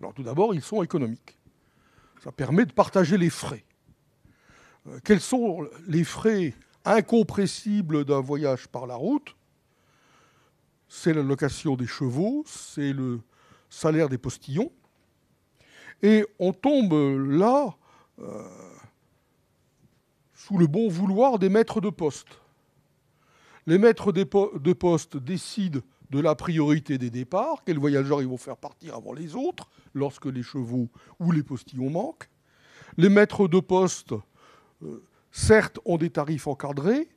Alors tout d'abord, ils sont économiques. Ça permet de partager les frais. Euh, quels sont les frais incompressibles d'un voyage par la route C'est la location des chevaux, c'est le salaire des postillons. Et on tombe là euh, sous le bon vouloir des maîtres de poste. Les maîtres de poste décident de la priorité des départs, quels voyageurs ils vont faire partir avant les autres, lorsque les chevaux ou les postillons manquent. Les maîtres de poste, euh, certes, ont des tarifs encadrés,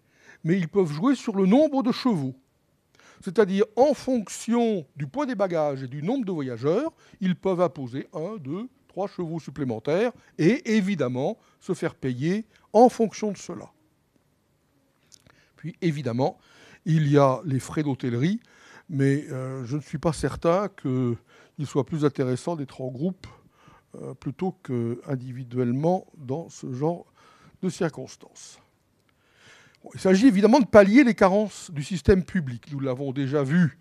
mais ils peuvent jouer sur le nombre de chevaux. C'est-à-dire, en fonction du poids des bagages et du nombre de voyageurs, ils peuvent imposer un, deux, trois chevaux supplémentaires et évidemment se faire payer en fonction de cela. Puis évidemment, il y a les frais d'hôtellerie, mais euh, je ne suis pas certain qu'il soit plus intéressant d'être en groupe euh, plutôt qu'individuellement dans ce genre de circonstances. il s'agit évidemment de pallier les carences du système public. Nous l'avons déjà vu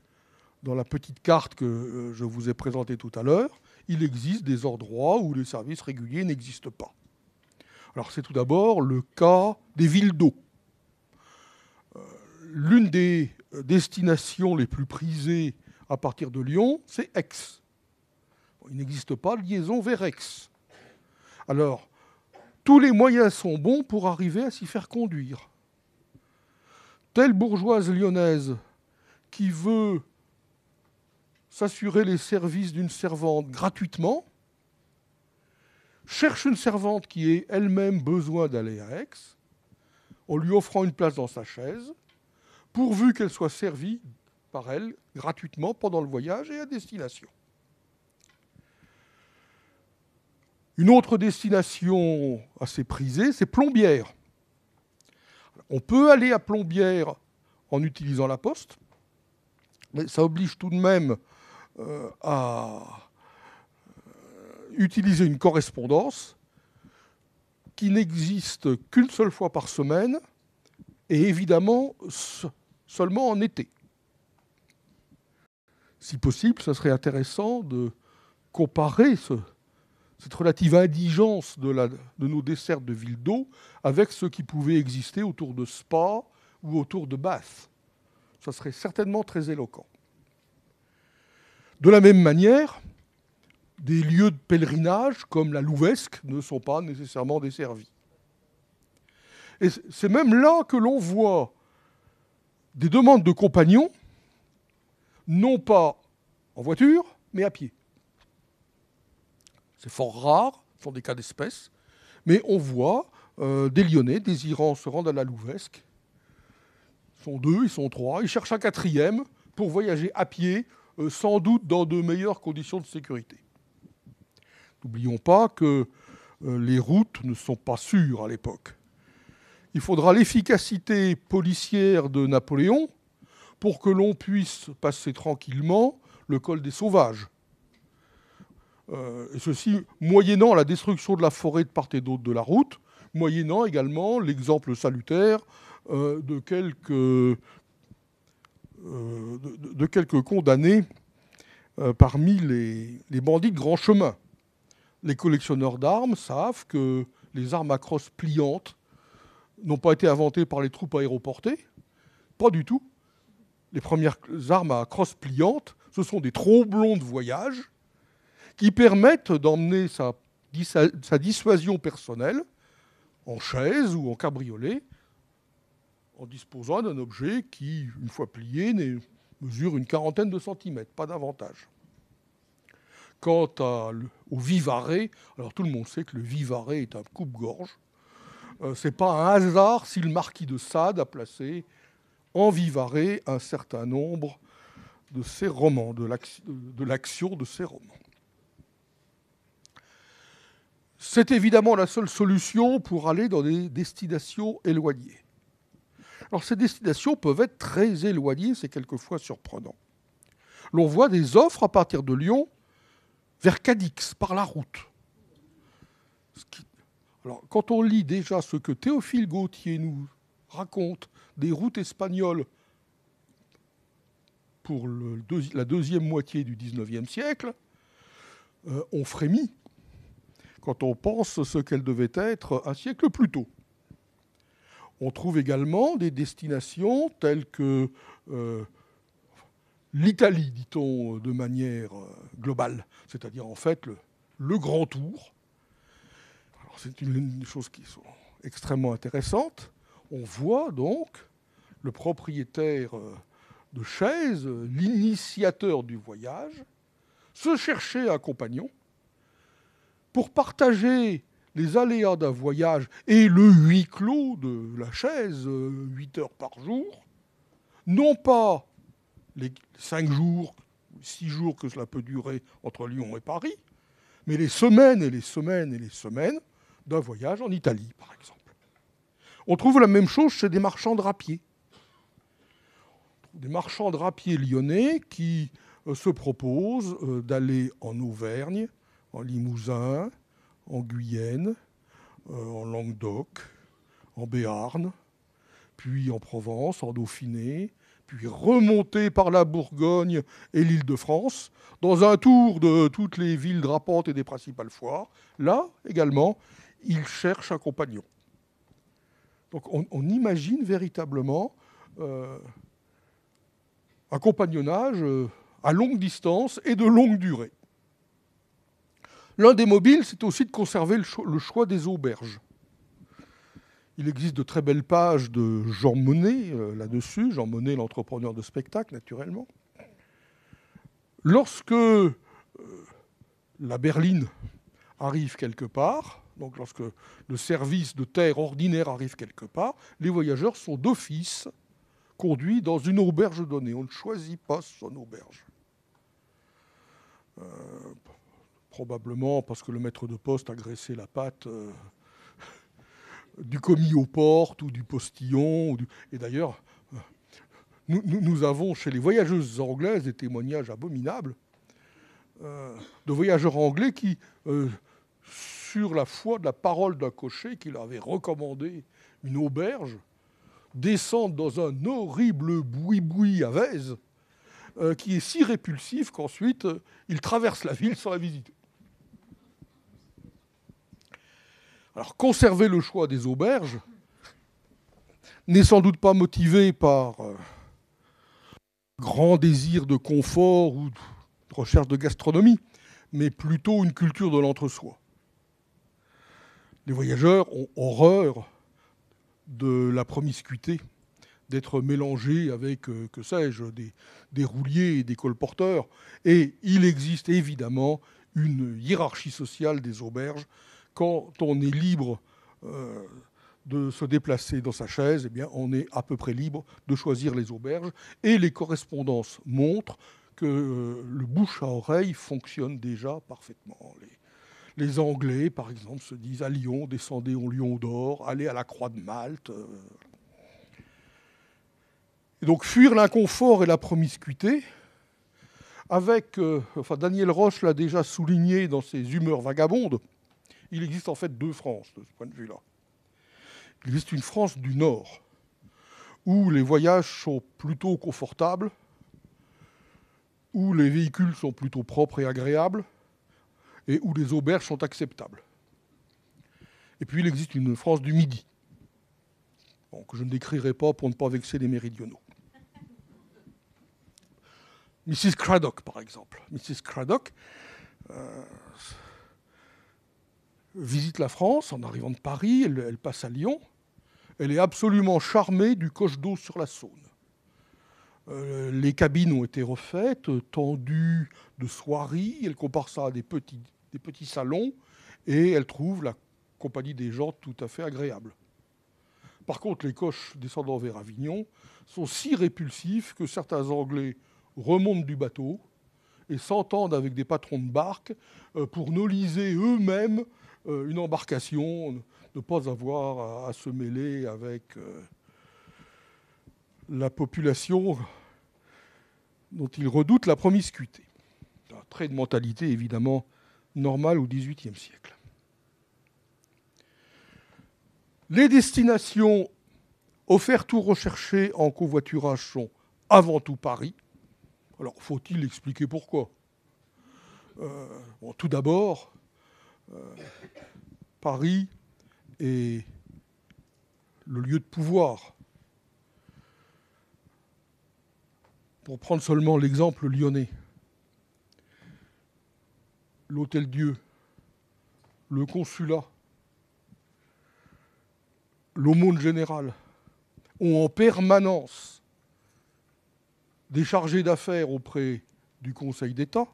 dans la petite carte que euh, je vous ai présentée tout à l'heure. Il existe des endroits où les services réguliers n'existent pas. Alors c'est tout d'abord le cas des villes d'eau. Euh, l'une des euh, destinations les plus prisées à partir de Lyon, c'est Aix. Il n'existe pas de liaison vers Aix. Alors, tous les moyens sont bons pour arriver à s'y faire conduire. Telle bourgeoise lyonnaise qui veut s'assurer les services d'une servante gratuitement, cherche une servante qui ait elle-même besoin d'aller à Aix, en lui offrant une place dans sa chaise, pourvu qu'elle soit servie par elle gratuitement pendant le voyage et à destination. Une autre destination assez prisée, c'est Plombières. On peut aller à Plombières en utilisant la poste, mais ça oblige tout de même euh, à euh, utiliser une correspondance qui n'existe qu'une seule fois par semaine et évidemment seulement en été. Si possible, ça serait intéressant de comparer cette relative indigence de, de nos desserts de ville d'eau avec ce qui pouvait exister autour de Spa ou autour de Bath. Ça serait certainement très éloquent. De la même manière, des lieux de pèlerinage comme la Louvesque ne sont pas nécessairement desservis. Et c'est même là que l'on voit des demandes de compagnons, non pas en voiture, mais à pied. C'est fort rare, sont des cas d'espèce, mais on voit euh, des Lyonnais désirant se rendre à la Louvesque. Ils sont deux, ils sont trois, ils cherchent un quatrième pour voyager à pied, euh, sans doute dans de meilleures conditions de sécurité. N'oublions pas que euh, les routes ne sont pas sûres à l'époque. Il faudra l'efficacité policière de Napoléon pour que l'on puisse passer tranquillement le col des Sauvages. Euh, et ceci moyennant la destruction de la forêt de part et d'autre de la route, moyennant également l'exemple salutaire euh, de, quelques, de, quelques condamnés parmi les, les bandits de grand chemin les collectionneurs d'armes savent que les armes à crosse pliante n'ont pas été inventées par les troupes aéroportées, pas du tout. Les premières armes à crosse pliante, ce sont des tromblons de voyage qui permettent d'emmener sa, sa dissuasion personnelle en chaise ou en cabriolet en disposant d'un objet qui, une fois plié, mesure une quarantaine de centimètres, pas davantage. Quant au vivarais, alors tout le monde sait que le vivarais est un coupe-gorge. Euh, Ce n'est pas un hasard si le marquis de Sade a placé en vivaré un certain nombre de ses romans, de l'action de ses romans. C'est évidemment la seule solution pour aller dans des destinations éloignées. Alors ces destinations peuvent être très éloignées, c'est quelquefois surprenant. L'on voit des offres à partir de Lyon vers Cadix par la route. Alors, quand on lit déjà ce que Théophile Gautier nous raconte des routes espagnoles pour la deuxième moitié du XIXe siècle, euh, on frémit quand on pense ce qu'elle devait être un siècle plus tôt. On trouve également des destinations telles que euh, l'Italie, dit-on euh, de manière euh, globale, c'est-à-dire en fait le, grand tour. C'est une des choses qui sont extrêmement intéressantes. On voit donc le propriétaire euh, de chaise, l'initiateur du voyage, se chercher un compagnon pour partager les aléas d'un voyage et le huis clos de la chaise, 8 heures par jour, non pas les cinq jours, six jours que cela peut durer entre Lyon et Paris, mais les semaines et les semaines et les semaines d'un voyage en Italie, par exemple. On trouve la même chose chez des marchands de Des marchands de lyonnais qui euh, se proposent euh, d'aller en Auvergne, en Limousin, en Guyenne, euh, en Languedoc, en Béarn, puis en Provence, en Dauphiné, puis remonter par la Bourgogne et l'Île-de-France, dans un tour de toutes les villes drapantes et des principales foires. Là également, il cherche un compagnon. Donc on, imagine véritablement euh, un compagnonnage euh, à longue distance et de longue durée. L'un des mobiles, c'est aussi de conserver le choix des auberges. Il existe de très belles pages de Jean Monnet euh, là-dessus, Jean Monnet, l'entrepreneur de spectacle, naturellement. Lorsque euh, la berline arrive quelque part, donc lorsque le service de terre ordinaire arrive quelque part, les voyageurs sont d'office conduits dans une auberge donnée. On ne choisit pas son auberge. Euh, probablement parce que le maître de poste a graissé la patte du commis aux portes ou du postillon. Et d'ailleurs, nous, avons chez les voyageuses anglaises des témoignages abominables euh, de voyageurs anglais qui, euh, sur la foi de la parole d'un cocher qui leur avait recommandé une auberge, descendent dans un horrible boui-boui à Vaise euh, qui est si répulsif qu'ensuite ils traversent la ville sans la visiter. Alors conserver le choix des auberges n'est sans doute pas motivé par un euh, grand désir de confort ou de recherche de gastronomie, mais plutôt une culture de l'entre-soi. Les voyageurs ont horreur de la promiscuité, d'être mélangés avec, euh, que sais-je, des rouliers et des colporteurs. Et il existe évidemment une hiérarchie sociale des auberges quand on est libre euh, de se déplacer dans sa chaise, eh bien, on est à peu près libre de choisir les auberges. Et les correspondances montrent que euh, le bouche à oreille fonctionne déjà parfaitement. Les, Anglais, par exemple, se disent à Lyon, descendez au Lyon d'Or, allez à la Croix de Malte. Euh. Et donc fuir l'inconfort et la promiscuité, avec, enfin Daniel Roche l'a déjà souligné dans ses humeurs vagabondes, il existe en fait deux Frances, de ce point de vue-là. Il existe une France du Nord, où les voyages sont plutôt confortables, où les véhicules sont plutôt propres et agréables, et où les auberges sont acceptables. Et puis il existe une France du Midi, que je ne décrirai pas pour ne pas vexer les méridionaux. Mrs. Craddock, par exemple. Mrs. Craddock, euh, visite la France en arrivant de Paris, elle, passe à Lyon, elle est absolument charmée du coche d'eau sur la Saône. Euh, les cabines ont été refaites, tendues de soieries, elle compare ça à des petits, salons, et elle trouve la compagnie des gens tout à fait agréable. Par contre, les coches descendant vers Avignon sont si répulsifs que certains Anglais remontent du bateau et s'entendent avec des patrons de barques euh, pour noliser eux-mêmes euh, une embarcation, ne pas avoir à, se mêler avec euh, la population dont il redoute la promiscuité. Un trait de mentalité évidemment normal au XVIIIe siècle. Les destinations offertes ou recherchées en covoiturage sont avant tout Paris. Alors faut-il expliquer pourquoi euh, Tout d'abord, euh, Paris est le lieu de pouvoir. Pour prendre seulement l'exemple lyonnais, l'Hôtel Dieu, le consulat, l'aumône général ont en permanence des chargés d'affaires auprès du Conseil d'État,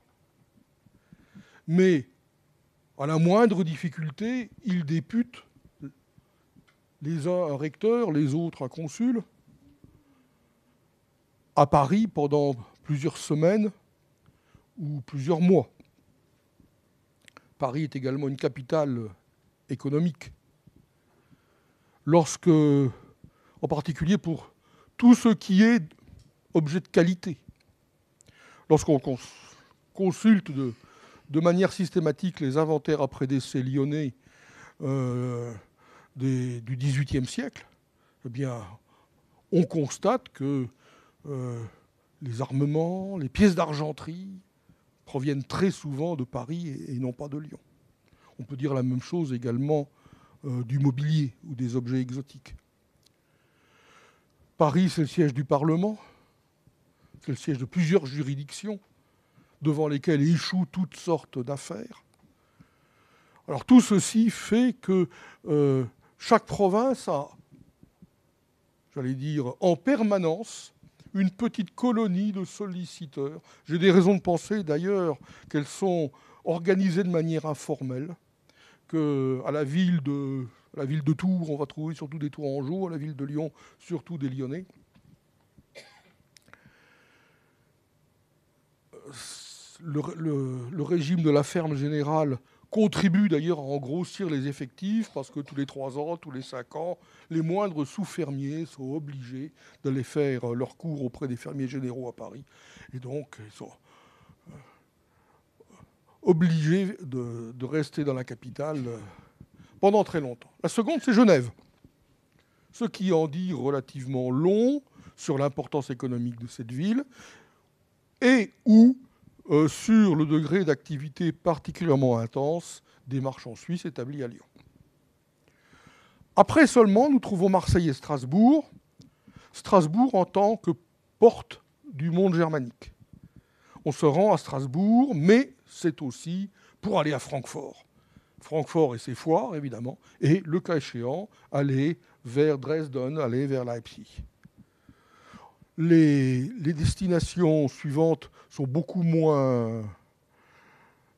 mais à la moindre difficulté, ils députent les uns un recteur, les autres à consul, à Paris pendant plusieurs semaines ou plusieurs mois. Paris est également une capitale économique. Lorsque, en particulier pour tout ce qui est objet de qualité, lorsqu'on consulte de de manière systématique les inventaires après décès lyonnais euh, du XVIIIe siècle, eh bien, on constate que euh, les armements, les pièces d'argenterie proviennent très souvent de Paris et, non pas de Lyon. On peut dire la même chose également euh, du mobilier ou des objets exotiques. Paris, c'est le siège du Parlement, c'est le siège de plusieurs juridictions devant lesquels échouent toutes sortes d'affaires. Alors tout ceci fait que euh, chaque province a, j'allais dire, en permanence une petite colonie de solliciteurs. J'ai des raisons de penser d'ailleurs qu'elles sont organisées de manière informelle, que à la ville de la ville de Tours, on va trouver surtout des tours jour à la ville de Lyon, surtout des Lyonnais le, régime de la ferme générale contribue d'ailleurs à en grossir les effectifs parce que tous les trois ans, tous les cinq ans, les moindres sous-fermiers sont obligés d'aller faire euh, leur cours auprès des fermiers généraux à Paris. Et donc, ils sont euh, obligés de, rester dans la capitale euh, pendant très longtemps. La seconde, c'est Genève. Ce qui en dit relativement long sur l'importance économique de cette ville et où euh, sur le degré d'activité particulièrement intense des marchands suisses établis à Lyon. Après seulement, nous trouvons Marseille et Strasbourg. Strasbourg en tant que porte du monde germanique. On se rend à Strasbourg, mais c'est aussi pour aller à Francfort. Francfort et ses foires, évidemment, et le cas échéant, aller vers Dresden, aller vers Leipzig les, destinations suivantes sont beaucoup moins euh,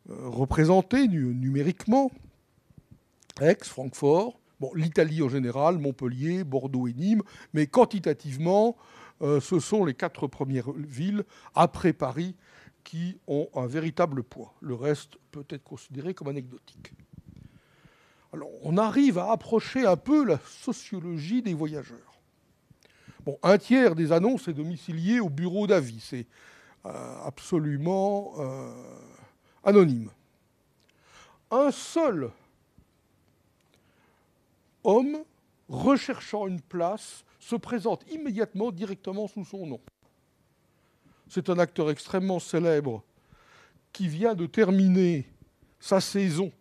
représentées numériquement. Aix, Francfort, bon, l'Italie en général, Montpellier, Bordeaux et Nîmes, mais quantitativement, euh, ce sont les quatre premières villes après Paris qui ont un véritable poids. Le reste peut être considéré comme anecdotique. Alors, on arrive à approcher un peu la sociologie des voyageurs un tiers des annonces est domicilié au bureau d'avis. C'est euh, absolument euh, anonyme. Un seul homme recherchant une place se présente immédiatement directement sous son nom. C'est un acteur extrêmement célèbre qui vient de terminer sa saison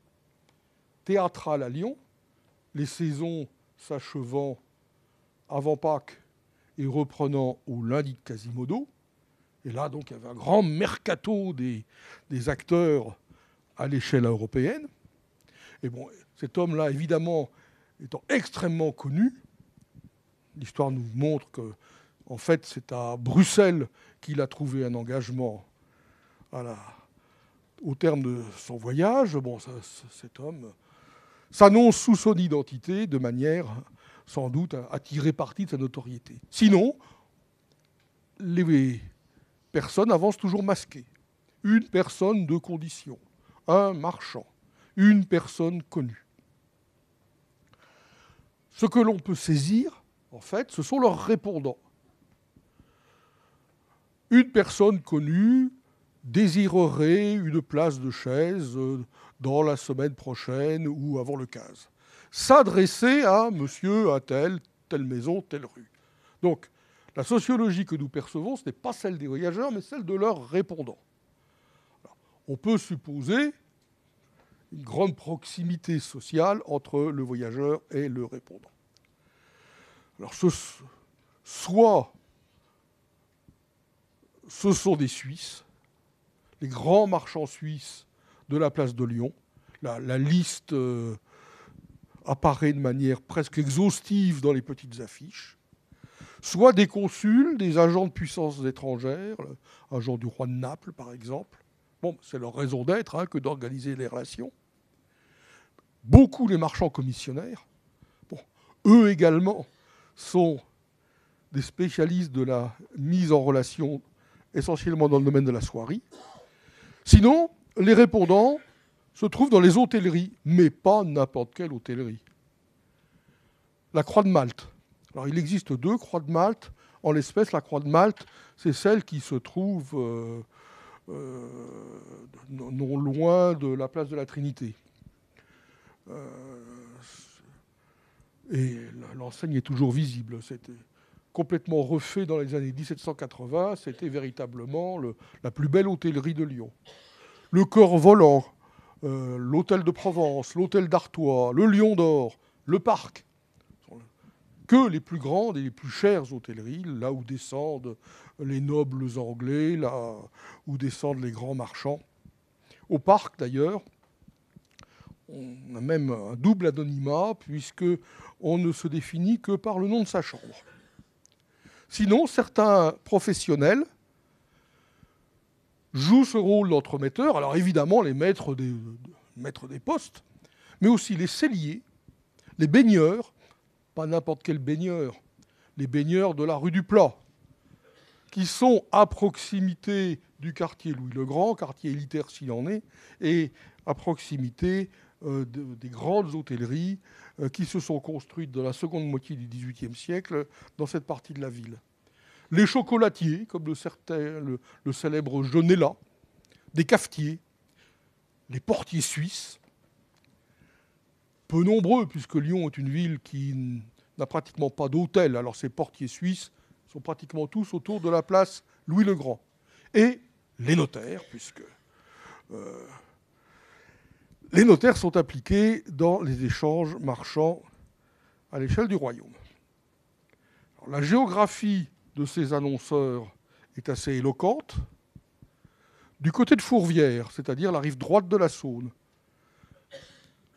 théâtrale à Lyon, les saisons s'achevant avant Pâques et reprenant au lundi de Quasimodo. Et là, donc, il y avait un grand mercato des, acteurs à l'échelle européenne. Et bon, cet homme-là, évidemment, étant extrêmement connu, l'histoire nous montre que, en fait, c'est à Bruxelles qu'il a trouvé un engagement au terme de son voyage. Bon, cet homme s'annonce sous son identité de manière sans doute à tirer parti de sa notoriété. Sinon, les personnes avancent toujours masquées. Une personne de condition, un marchand, une personne connue. Ce que l'on peut saisir, en fait, ce sont leurs répondants. Une personne connue désirerait une place de chaise euh, dans la semaine prochaine ou avant le 15 s'adresser à monsieur, à telle, telle maison, telle rue. Donc, la sociologie que nous percevons, ce n'est pas celle des voyageurs, mais celle de leurs répondants. on peut supposer une grande proximité sociale entre le voyageur et le répondant. Alors, ce, soit ce sont des Suisses, les grands marchands suisses de la place de Lyon, la, liste. Euh, apparaît de manière presque exhaustive dans les petites affiches, soit des consuls, des agents de puissances étrangères, euh, agents du roi de Naples par exemple. Bon, c'est leur raison d'être hein, que d'organiser les relations. Beaucoup les marchands commissionnaires, eux également, sont des spécialistes de la mise en relation essentiellement dans le domaine de la soierie. Sinon, les répondants se trouve dans les hôtelleries, mais pas n'importe quelle hôtellerie. La croix de Malte. Alors il existe deux croix de Malte. En l'espèce, la croix de Malte, c'est celle qui se trouve euh, euh, non loin de la place de la Trinité. Euh, et l'enseigne est toujours visible. C'était complètement refait dans les années 1780. C'était véritablement la plus belle hôtellerie de Lyon. Le corps volant, euh, l'hôtel de Provence, l'hôtel d'Artois, le Lion d'Or, le Parc, que les plus grandes et les plus chères hôtelleries, là où descendent les nobles anglais, là où descendent les grands marchands. Au Parc, d'ailleurs, on a même un double anonymat, puisque on ne se définit que par le nom de sa chambre. Sinon, certains professionnels joue ce rôle d'entremetteur. Alors évidemment, les maîtres des, euh, maîtres des postes, mais aussi les celliers, les baigneurs, pas n'importe quel baigneur, les baigneurs de la rue du Plat, qui sont à proximité du quartier Louis-le-Grand, quartier élitaire s'il en est, et à proximité euh, des grandes hôtelleries euh, qui se sont construites dans la seconde moitié du XVIIIe siècle dans cette partie de la ville les chocolatiers, comme le, le, célèbre Genella, des cafetiers, les portiers suisses, peu nombreux, puisque Lyon est une ville qui n'a pratiquement pas d'hôtel. Alors ces portiers suisses sont pratiquement tous autour de la place Louis-le-Grand. Et les notaires, puisque euh, les notaires sont impliqués dans les échanges marchands à l'échelle du royaume. la géographie de ces annonceurs est assez éloquente. Du côté de Fourvière, c'est-à-dire la rive droite de la Saône,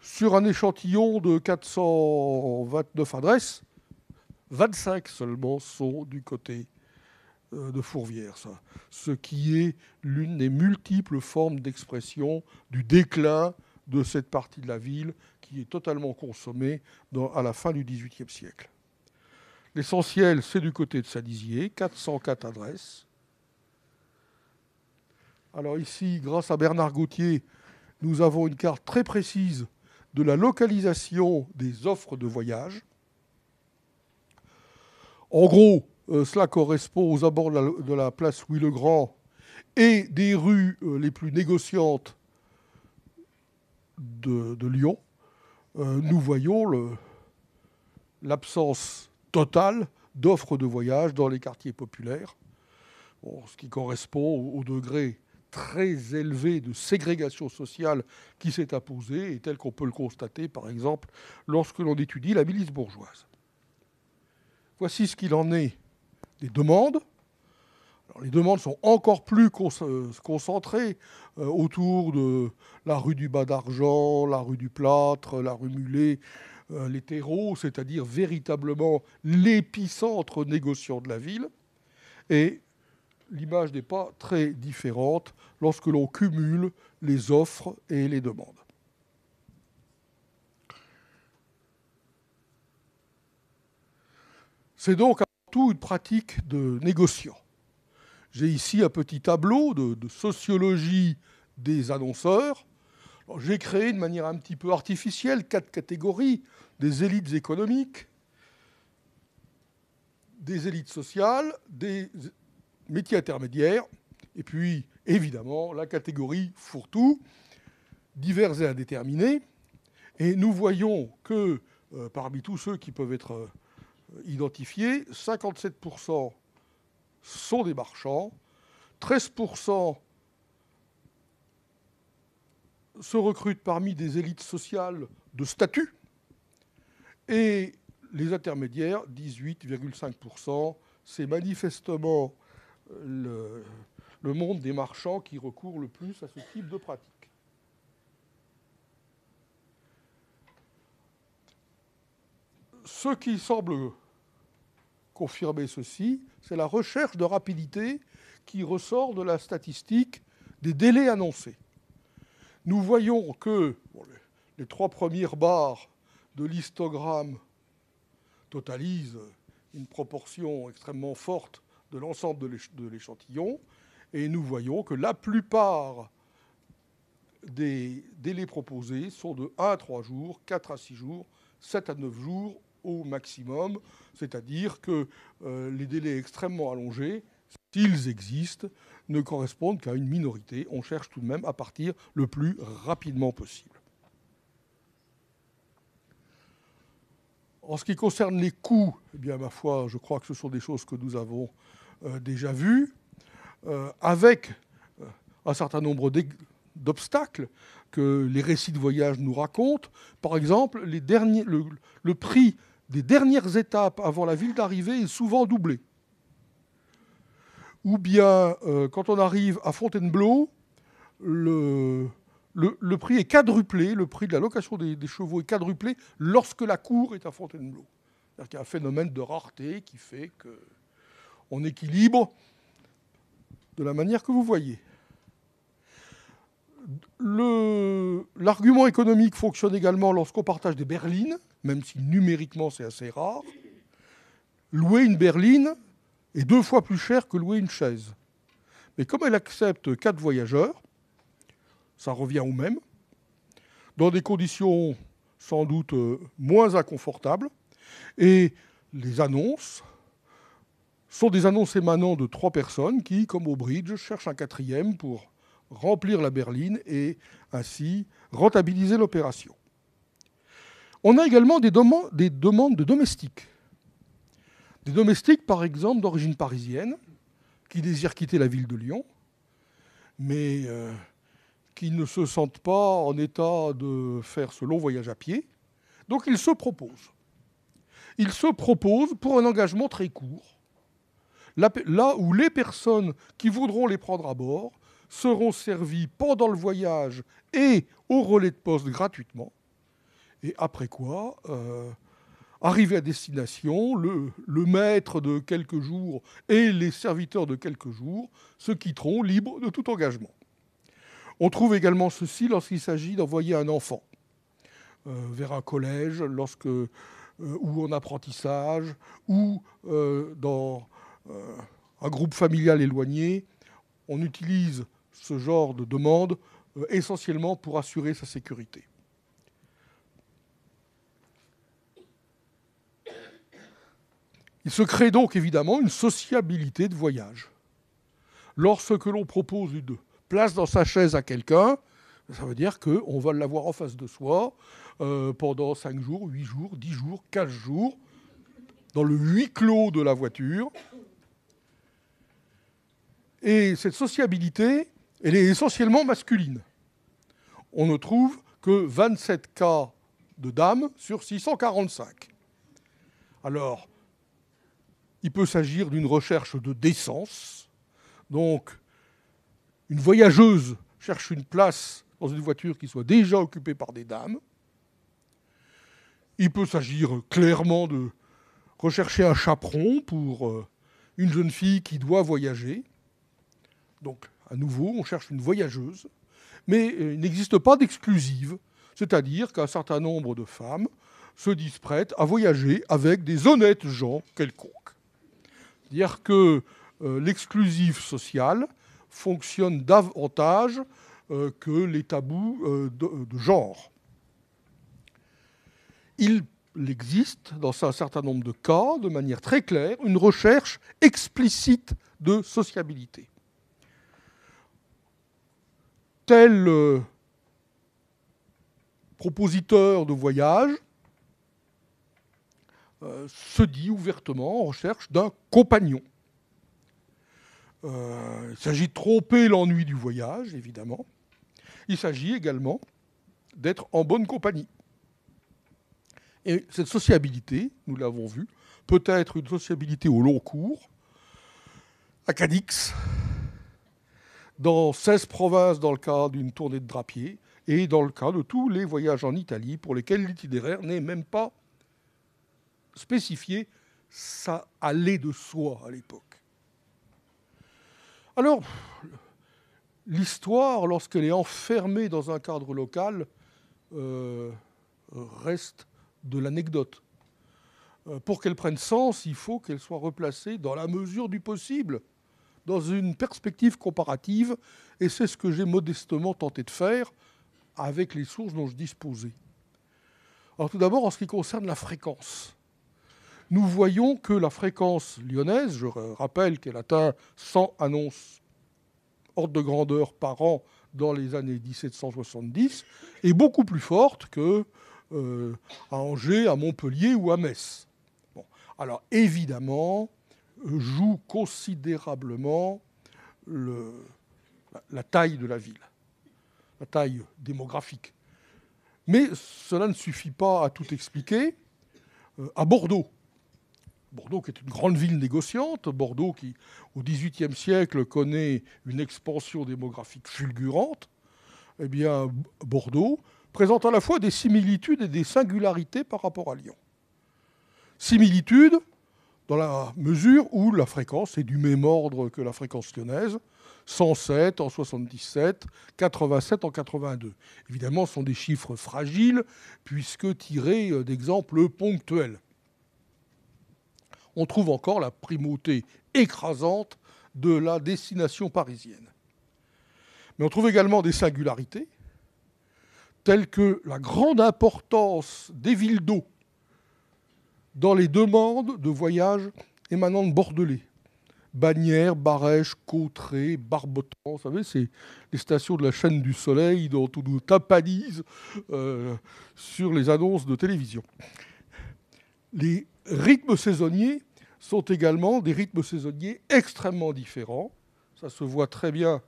sur un échantillon de 429 adresses, 25 seulement sont du côté euh, de Fourvière, ça. ce qui est l'une des multiples formes d'expression du déclin de cette partie de la ville qui est totalement consommée à la fin du XVIIIe siècle. L'essentiel, c'est du côté de saint Saint-Dizier, 404 adresses. Alors ici, grâce à Bernard Gauthier, nous avons une carte très précise de la localisation des offres de voyage. En gros, euh, cela correspond aux abords de la, place Louis-le-Grand et des rues euh, les plus négociantes de, Lyon. Euh, nous voyons l'absence Total d'offres de voyage dans les quartiers populaires, ce qui correspond au, degré très élevé de ségrégation sociale qui s'est imposée et tel qu'on peut le constater, par exemple, lorsque l'on étudie la milice bourgeoise. Voici ce qu'il en est des demandes. les demandes sont encore plus euh, concentrées euh, autour de la rue du Bas d'Argent, la rue du Plâtre, la rue Mulet, euh, les c'est-à-dire véritablement l'épicentre négociant de la ville. Et l'image n'est pas très différente lorsque l'on cumule les offres et les demandes. C'est donc avant tout une pratique de négociant. J'ai ici un petit tableau de sociologie des annonceurs. J'ai créé de manière un petit peu artificielle quatre catégories des élites économiques, des élites sociales, des métiers intermédiaires, et puis évidemment la catégorie fourre-tout, divers et indéterminés. Et nous voyons que euh, parmi tous ceux qui peuvent être euh, identifiés, 57% sont des marchands, 13% se recrutent parmi des élites sociales de statut, et les intermédiaires, 18,5%, c'est manifestement euh, le, monde des marchands qui recourt le plus à ce type de pratique. ce qui semble confirmer ceci, c'est la recherche de rapidité qui ressort de la statistique des délais annoncés. Nous voyons que les trois premières barres de l'histogramme totalise une proportion extrêmement forte de l'ensemble de l'échantillon, et nous voyons que la plupart des délais proposés sont de 1 à 3 jours, 4 à 6 jours, 7 à 9 jours au maximum, c'est-à-dire que euh, les délais extrêmement allongés, s'ils existent, ne correspondent qu'à une minorité. On cherche tout de même à partir le plus rapidement possible. En ce qui concerne les coûts, eh bien, ma foi, je crois que ce sont des choses que nous avons euh, déjà vues, euh, avec euh, un certain nombre d'obstacles que les récits de voyage nous racontent. Par exemple, le, prix des dernières étapes avant la ville d'arrivée est souvent doublé. Ou bien, quand on arrive à Fontainebleau, le, le, prix est quadruplé, le prix de la location des, des chevaux est quadruplé lorsque la cour est à Fontainebleau. C'est-à-dire qu'il y a un phénomène de rareté qui fait qu'on équilibre de la manière que vous voyez. L'argument économique fonctionne également lorsqu'on partage des berlines, même si numériquement c'est assez rare. Louer une berline est deux fois plus cher que louer une chaise. Mais comme elle accepte quatre voyageurs, ça revient au même, dans des conditions sans doute euh, moins inconfortables. Et les annonces sont des annonces émanant de trois personnes qui, comme au bridge, cherchent un quatrième pour remplir la berline et ainsi rentabiliser l'opération. On a également des, des demandes de domestiques. Des domestiques, par exemple, d'origine parisienne, qui désirent quitter la ville de Lyon, mais euh, qui ne se sentent pas en état de faire ce long voyage à pied. Donc ils se proposent. Ils se proposent pour un engagement très court, là où les personnes qui voudront les prendre à bord seront servies pendant le voyage et au relais de poste gratuitement. Et après quoi, euh, arrivé à destination, le, le, maître de quelques jours et les serviteurs de quelques jours se quitteront libres de tout engagement. On trouve également ceci lorsqu'il s'agit d'envoyer un enfant euh, vers un collège, lorsque, euh, ou en apprentissage, ou euh, dans un groupe familial éloigné. On utilise ce genre de demande essentiellement pour assurer sa sécurité. Il se crée donc évidemment une sociabilité de voyage lorsque l'on propose une place dans sa chaise à quelqu'un, ça veut dire qu'on va l'avoir en face de soi euh, pendant 5 jours, 8 jours, 10 jours, 15 jours, dans le huis clos de la voiture. Et cette sociabilité, elle est essentiellement masculine. On ne trouve que 27 cas de dames sur 645. Alors, il peut s'agir d'une recherche de décence, donc une voyageuse cherche une place dans une voiture qui soit déjà occupée par des dames. Il peut s'agir clairement de rechercher un chaperon pour euh, une jeune fille qui doit voyager. Donc, à nouveau, on cherche une voyageuse, mais euh, il n'existe pas d'exclusive, c'est-à-dire qu'un certain nombre de femmes se disent prêtes à voyager avec des honnêtes gens quelconques. C'est-à-dire que euh, l'exclusive sociale fonctionnent davantage euh, que les tabous euh, de, genre. Il existe, dans un certain nombre de cas, de manière très claire, une recherche explicite de sociabilité. Tel euh, propositeur de voyage se dit ouvertement en recherche d'un compagnon. Euh, il s'agit de tromper l'ennui du voyage, évidemment. Il s'agit également d'être en bonne compagnie. Et cette sociabilité, nous l'avons vu, peut être une sociabilité au long cours, à Cadix, dans 16 provinces dans le cas d'une tournée de drapier, et dans le cas de tous les voyages en Italie pour lesquels l'itinéraire n'est même pas spécifié, ça allait de soi à l'époque. Alors, l'histoire, lorsqu'elle est enfermée dans un cadre local, euh, reste de l'anecdote. Euh, pour qu'elle prenne sens, il faut qu'elle soit replacée dans la mesure du possible, dans une perspective comparative, et c'est ce que j'ai modestement tenté de faire avec les sources dont je disposais. Alors tout d'abord, en ce qui concerne la fréquence, nous voyons que la fréquence lyonnaise, je rappelle qu'elle atteint 100 annonces ordre de grandeur par an dans les années 1770, est beaucoup plus forte que euh, à Angers, à Montpellier ou à Metz. Alors évidemment, joue considérablement la, taille de la ville, la taille démographique. Mais cela ne suffit pas à tout expliquer. Euh, à Bordeaux, Bordeaux qui est une grande ville négociante, Bordeaux qui au XVIIIe siècle connaît une expansion démographique fulgurante, eh bien Bordeaux présente à la fois des similitudes et des singularités par rapport à Lyon. Similitudes dans la mesure où la fréquence est du même ordre que la fréquence lyonnaise, 107 en 77, 87 en 82. Évidemment, ce sont des chiffres fragiles puisque tirés d'exemples ponctuels on trouve encore la primauté écrasante de la destination parisienne. Mais on trouve également des singularités, telles que la grande importance des villes d'eau dans les demandes de voyages émanant de Bordelais. Bagnères, Barèche, Cauterets, Barbotan, vous savez, c'est les stations de la chaîne du Soleil dont on nous tapanise euh, sur les annonces de télévision. Les rythmes saisonniers sont également des rythmes saisonniers extrêmement différents. Ça se voit très bien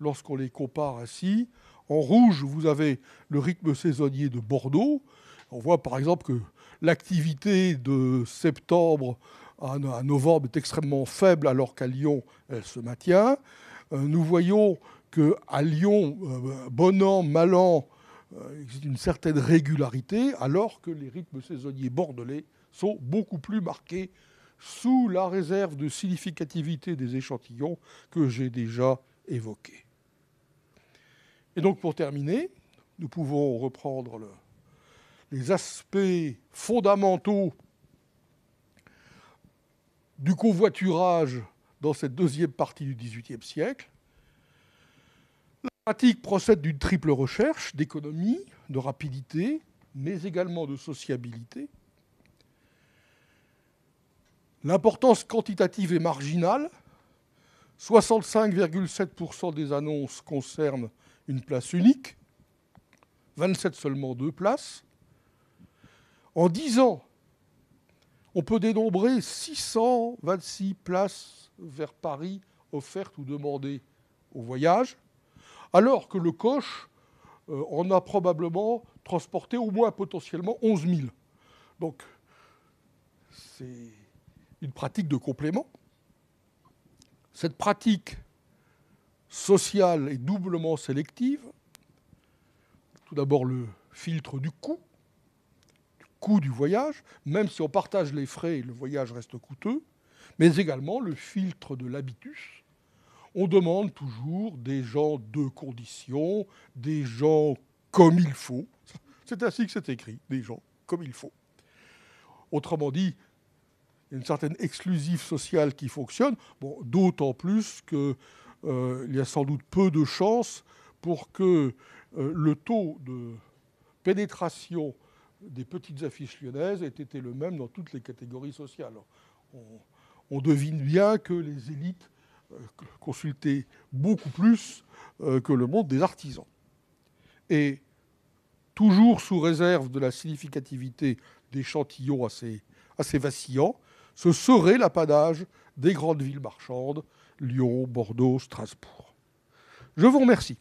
lorsqu'on les compare ainsi. En rouge, vous avez le rythme saisonnier de Bordeaux. On voit par exemple que l'activité de septembre à novembre est extrêmement faible alors qu'à Lyon, elle se maintient. Euh, nous voyons qu'à Lyon, euh, bon an, mal an, euh, existe une certaine régularité alors que les rythmes saisonniers bordelais sont beaucoup plus marqués sous la réserve de significativité des échantillons que j'ai déjà évoqués. Et donc pour terminer, nous pouvons reprendre les aspects fondamentaux du convoiturage dans cette deuxième partie du XVIIIe siècle. La pratique procède d'une triple recherche d'économie, de rapidité, mais également de sociabilité. L'importance quantitative est marginale. 65,7% des annonces concernent une place unique, 27 seulement deux places. En 10 ans, on peut dénombrer 626 places vers Paris offertes ou demandées au voyage, alors que le coche euh, en a probablement transporté au moins potentiellement 11 000. Donc, c'est une pratique de complément. Cette pratique sociale est doublement sélective. Tout d'abord le filtre du coût, du coût du voyage, même si on partage les frais, le voyage reste coûteux, mais également le filtre de l'habitus. On demande toujours des gens de condition, des gens comme il faut. C'est ainsi que c'est écrit, des gens comme il faut. Autrement dit, une certaine exclusive sociale qui fonctionne, bon, d'autant plus qu'il euh, y a sans doute peu de chances pour que euh, le taux de pénétration des petites affiches lyonnaises ait été le même dans toutes les catégories sociales. On, devine bien que les élites euh, consultaient beaucoup plus que le monde des artisans. Et toujours sous réserve de la significativité d'échantillons assez, assez vacillants, ce serait l'apanage des grandes villes marchandes, Lyon, Bordeaux, Strasbourg. Je vous remercie.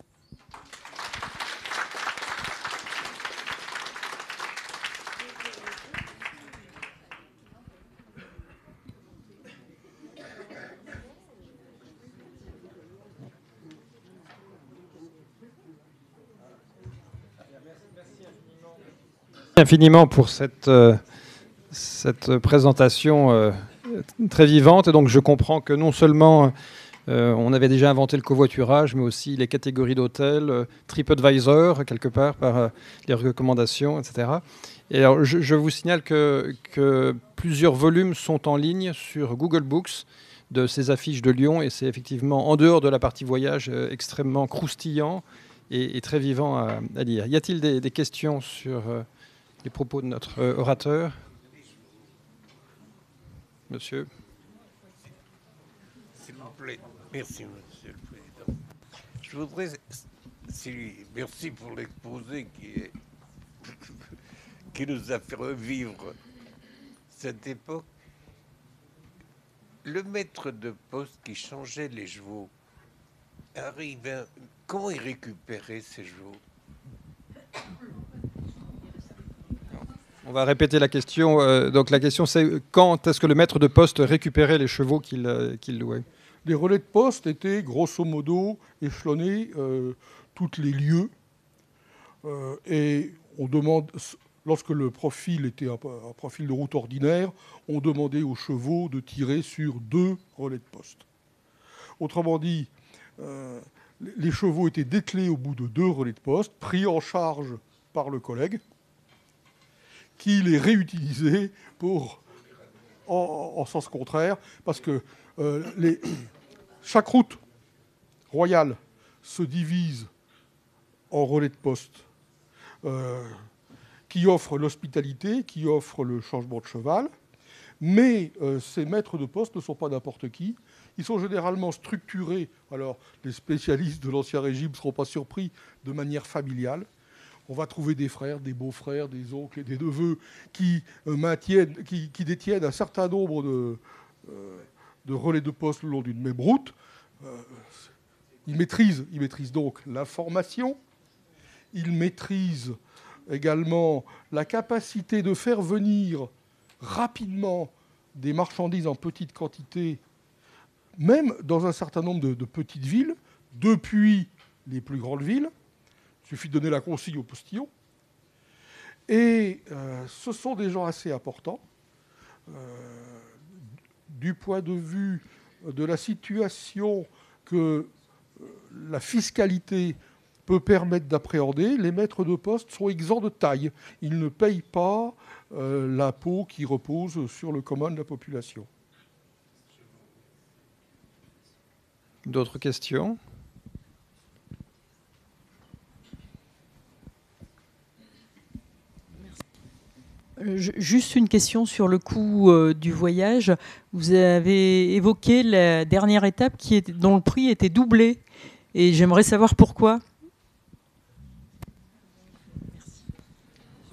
infiniment pour cette... Euh, cette présentation euh, très vivante. Et donc, je comprends que non seulement euh, on avait déjà inventé le covoiturage, mais aussi les catégories d'hôtels, euh, TripAdvisor, quelque part, par les recommandations, etc. Et alors, je, vous signale que, plusieurs volumes sont en ligne sur Google Books de ces affiches de Lyon. Et c'est effectivement, en dehors de la partie voyage, extrêmement croustillant et, très vivant à, lire. Y a-t-il des, questions sur les propos de notre orateur Monsieur. S'il vous plaît. Merci, monsieur le président. Je voudrais. merci pour l'exposé qui, qui nous a fait revivre cette époque. Le maître de poste qui changeait les chevaux, arrive. comment il récupérait ses chevaux On va répéter la question. Euh, donc la question c'est quand est-ce que le maître de poste récupérait les chevaux qu'il euh, louait Les relais de poste étaient grosso modo échelonnés euh, tous toutes les lieux. et on demande, lorsque le profil était un, profil de route ordinaire, on demandait aux chevaux de tirer sur deux relais de poste. Autrement dit, les chevaux étaient déclés au bout de deux relais de poste, pris en charge par le collègue qui les réutilisé pour, en, sens contraire, parce que euh, chaque route royale se divise en relais de poste euh, qui offrent l'hospitalité, qui offrent le changement de cheval, mais euh, ces maîtres de poste ne sont pas n'importe qui. Ils sont généralement structurés, alors les spécialistes de l'Ancien Régime ne seront pas surpris, de manière familiale on va trouver des frères, des beaux-frères, des oncles et des neveux qui, euh, qui, détiennent un certain nombre euh, de, relais de poste le long d'une même route. Euh, ils, maîtrisent, ils maîtrisent donc l'information, ils maîtrisent également la capacité de faire venir rapidement des marchandises en petite quantité, même dans un certain nombre de petites villes, depuis les plus grandes villes. Il suffit de donner la consigne au postillon. Et euh, ce sont des gens assez importants euh, du point de vue de la situation que euh, la fiscalité peut permettre d'appréhender, les maîtres de poste sont exempts de taille. Ils ne payent pas l'impôt qui repose sur le commun de la population. D'autres questions Juste une question sur le coût euh, du voyage. Vous avez évoqué la dernière étape qui dont le prix était doublé. Et j'aimerais savoir pourquoi.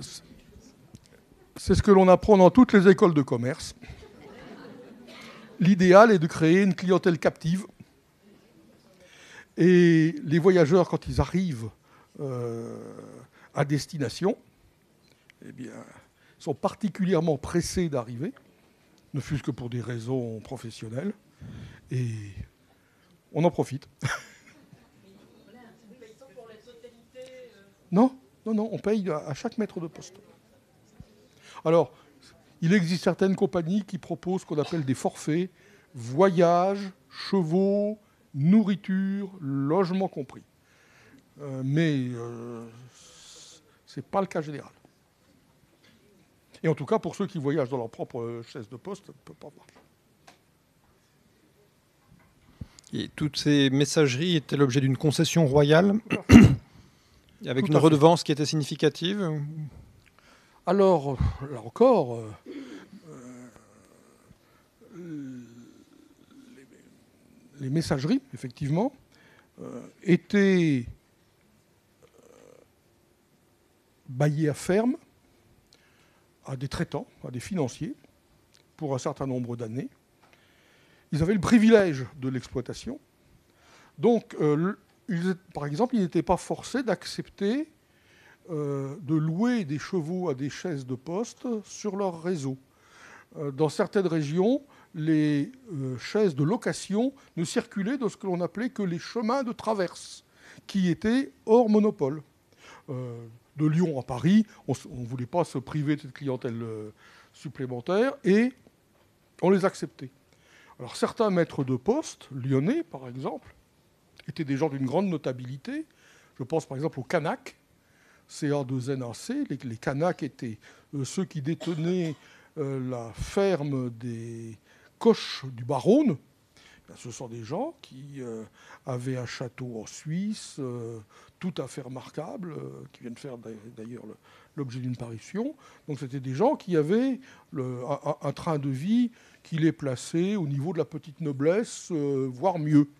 C'est ce que l'on apprend dans toutes les écoles de commerce. L'idéal est de créer une clientèle captive. Et les voyageurs, quand ils arrivent euh, à destination, eh bien, sont particulièrement pressés d'arriver, ne fût-ce que pour des raisons professionnelles, et on en profite. non, non, non, on paye à chaque mètre de poste. Alors, il existe certaines compagnies qui proposent ce qu'on appelle des forfaits, voyages, chevaux, nourriture, logement compris. Euh, mais euh, ce n'est pas le cas général. Et en tout cas, pour ceux qui voyagent dans leur propre chaise de poste, ça ne peut pas voir. Et toutes ces messageries étaient l'objet d'une concession royale, avec une redevance qui était significative Alors, là encore, euh, euh, les, messageries, effectivement, euh, étaient baillées à ferme, à des traitants, à des financiers, pour un certain nombre d'années. Ils avaient le privilège de l'exploitation. Donc, euh, par exemple, ils n'étaient pas forcés d'accepter euh, de louer des chevaux à des chaises de poste sur leur réseau. Euh, dans certaines régions, les chaises de location ne circulaient dans ce que l'on appelait que les chemins de traverse, qui étaient hors monopole de Lyon à Paris. On ne voulait pas se priver de cette clientèle euh, supplémentaire et on les acceptait. Alors certains maîtres de poste, lyonnais par exemple, étaient des gens d'une grande notabilité. Je pense par exemple aux Canac, CA2NAC. Les, les Canacs étaient euh, ceux qui détenaient euh, la ferme des coches du Baronne, ben, ce sont des gens qui euh, avaient un château en Suisse, euh, tout à fait remarquable, euh, qui viennent faire d'ailleurs l'objet d'une parution. Donc c'était des gens qui avaient un, un, train de vie qui les plaçait au niveau de la petite noblesse, voire mieux.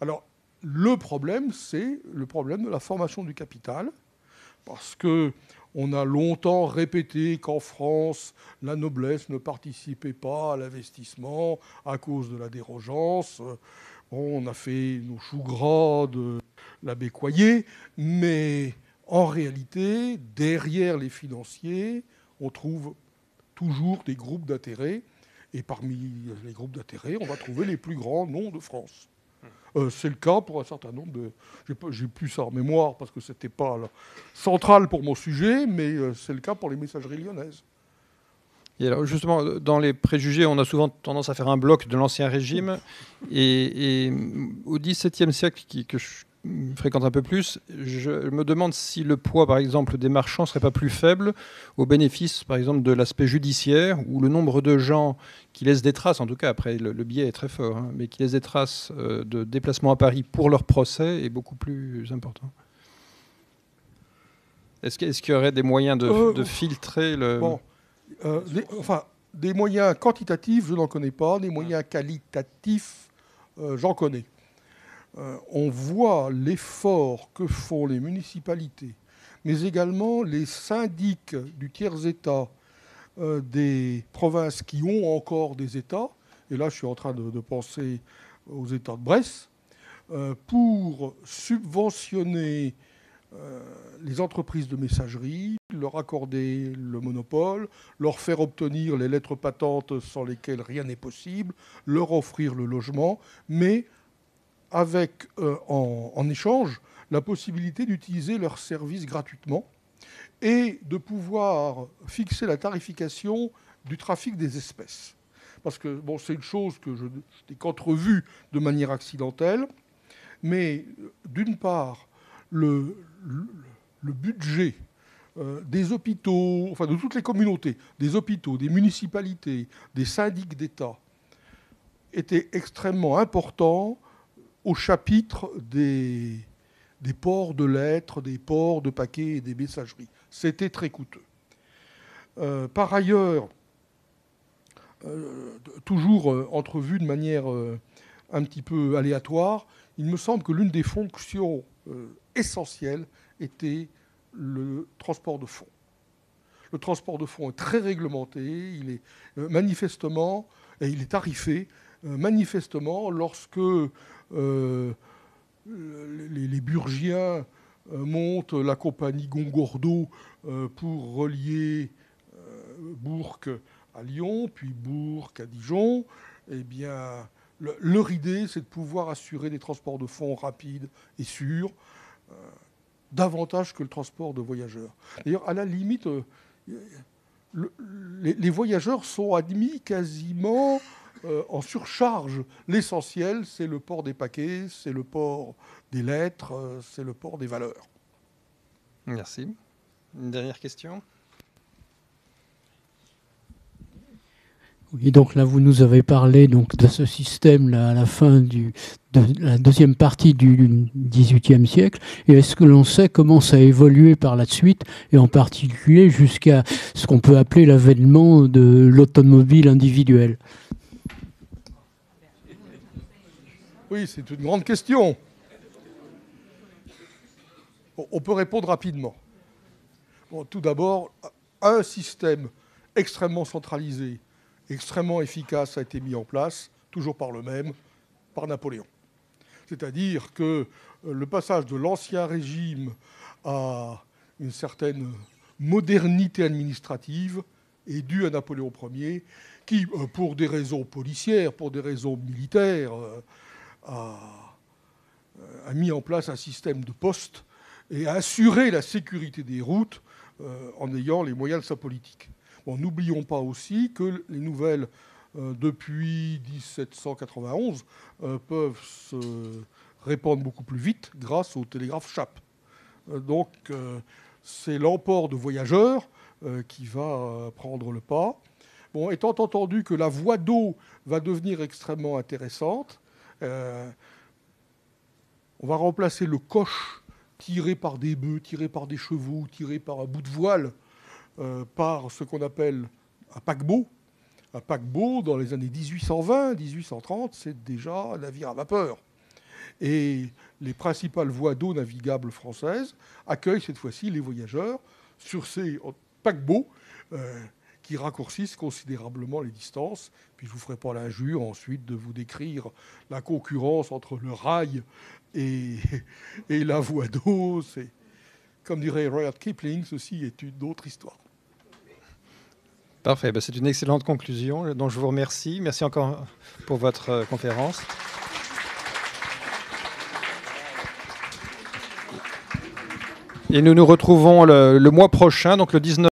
Alors le problème, c'est le problème de la formation du capital, parce que on a longtemps répété qu'en France, la noblesse ne participait pas à l'investissement à cause de la dérogence. on a fait nos choux gras de l'abbé Coyer, mais en réalité, derrière les financiers, on trouve toujours des groupes d'intérêt. Et parmi les groupes d'intérêt, on va trouver les plus grands noms de France. Euh, c'est le cas pour un certain nombre de... J'ai plus ça en mémoire parce que ce n'était pas central pour mon sujet, mais euh, c'est le cas pour les messageries lyonnaises. Et alors justement, dans les préjugés, on a souvent tendance à faire un bloc de l'Ancien Régime. Et, au XVIIe siècle, qui, que je, fréquente un peu plus, je me demande si le poids, par exemple, des marchands ne serait pas plus faible au bénéfice, par exemple, de l'aspect judiciaire, où le nombre de gens qui laissent des traces, en tout cas, après, le, biais est très fort, hein, mais qui laissent des traces euh, de déplacement à Paris pour leur procès est beaucoup plus important. Est-ce qu'il y aurait des moyens de, euh, filtrer le... Euh, enfin, des moyens quantitatifs, je n'en connais pas, des moyens qualitatifs, j'en connais. Euh, on voit l'effort que font les municipalités, mais également les syndics du tiers-État euh, des provinces qui ont encore des États, et là je suis en train de, penser aux États de Bresse, euh, pour subventionner les entreprises de messagerie, leur accorder le monopole, leur faire obtenir les lettres patentes sans lesquelles rien n'est possible, leur offrir le logement, mais avec euh, en, échange la possibilité d'utiliser leurs services gratuitement et de pouvoir fixer la tarification du trafic des espèces. Parce que bon, c'est une chose que je n'ai qu'entrevue de manière accidentelle, mais euh, d'une part, le, budget euh, des hôpitaux, enfin de toutes les communautés, des hôpitaux, des municipalités, des syndics d'État, était extrêmement important au chapitre des, ports de lettres, des ports de paquets et des messageries. C'était très coûteux. Euh, par ailleurs, euh, toujours euh, entrevu de manière un petit peu aléatoire, il me semble que l'une des fonctions essentielles était le transport de fonds. Le transport de fonds est très réglementé, il est manifestement, et il est tarifé, manifestement, lorsque euh, les, Burgiens euh, montent la compagnie Gongordo euh, pour relier Bourg à Lyon, puis Bourg à Dijon. Eh bien, leur idée, c'est de pouvoir assurer des transports de fonds rapides et sûrs, davantage que le transport de voyageurs. D'ailleurs, à la limite, les, les, voyageurs sont admis quasiment euh, en surcharge. L'essentiel, c'est le port des paquets, c'est le port des lettres, euh, c'est le port des valeurs. Merci. Une dernière question Oui, donc là, vous nous avez parlé donc, de ce système à la fin de la deuxième partie du XVIIIe siècle. Et est-ce que l'on sait comment ça a évolué par la suite, et en particulier jusqu'à ce qu'on peut appeler l'avènement de l'automobile individuelle Oui, c'est une grande question. On peut répondre rapidement. Bon, tout d'abord, un système extrêmement centralisé, extrêmement efficace a été mis en place, toujours par le même, par Napoléon. C'est-à-dire que euh, le passage de l'ancien régime à une certaine modernité administrative est dû à Napoléon Ier, qui, euh, pour des raisons policières, pour des raisons militaires, euh, euh, a, mis en place un système de postes et a assuré la sécurité des routes euh, en ayant les moyens de sa politique. n'oublions pas aussi que les nouvelles euh, depuis 1791 peuvent se répandre beaucoup plus vite grâce au télégraphe Chap. donc c'est l'emport de voyageurs qui va prendre le pas. Bon, étant entendu que la voie d'eau va devenir extrêmement intéressante, euh, on va remplacer le coche tiré par des bœufs, tiré par des chevaux, tiré par un bout de voile, euh, par ce qu'on appelle un paquebot. Un paquebot, dans les années 1820, 1830, c'est déjà un navire à vapeur. Et les principales voies d'eau navigables françaises accueillent cette fois-ci les voyageurs sur ces paquebots. Euh, qui raccourcissent considérablement les distances. Puis je ne vous ferai pas l'injure ensuite de vous décrire la concurrence entre le rail et, la voie d'eau. comme dirait Royal Kipling, ceci est une autre histoire. Parfait, ben, c'est une excellente conclusion dont je vous remercie. Merci encore pour votre euh, conférence. Et nous nous retrouvons le mois prochain, donc le 19.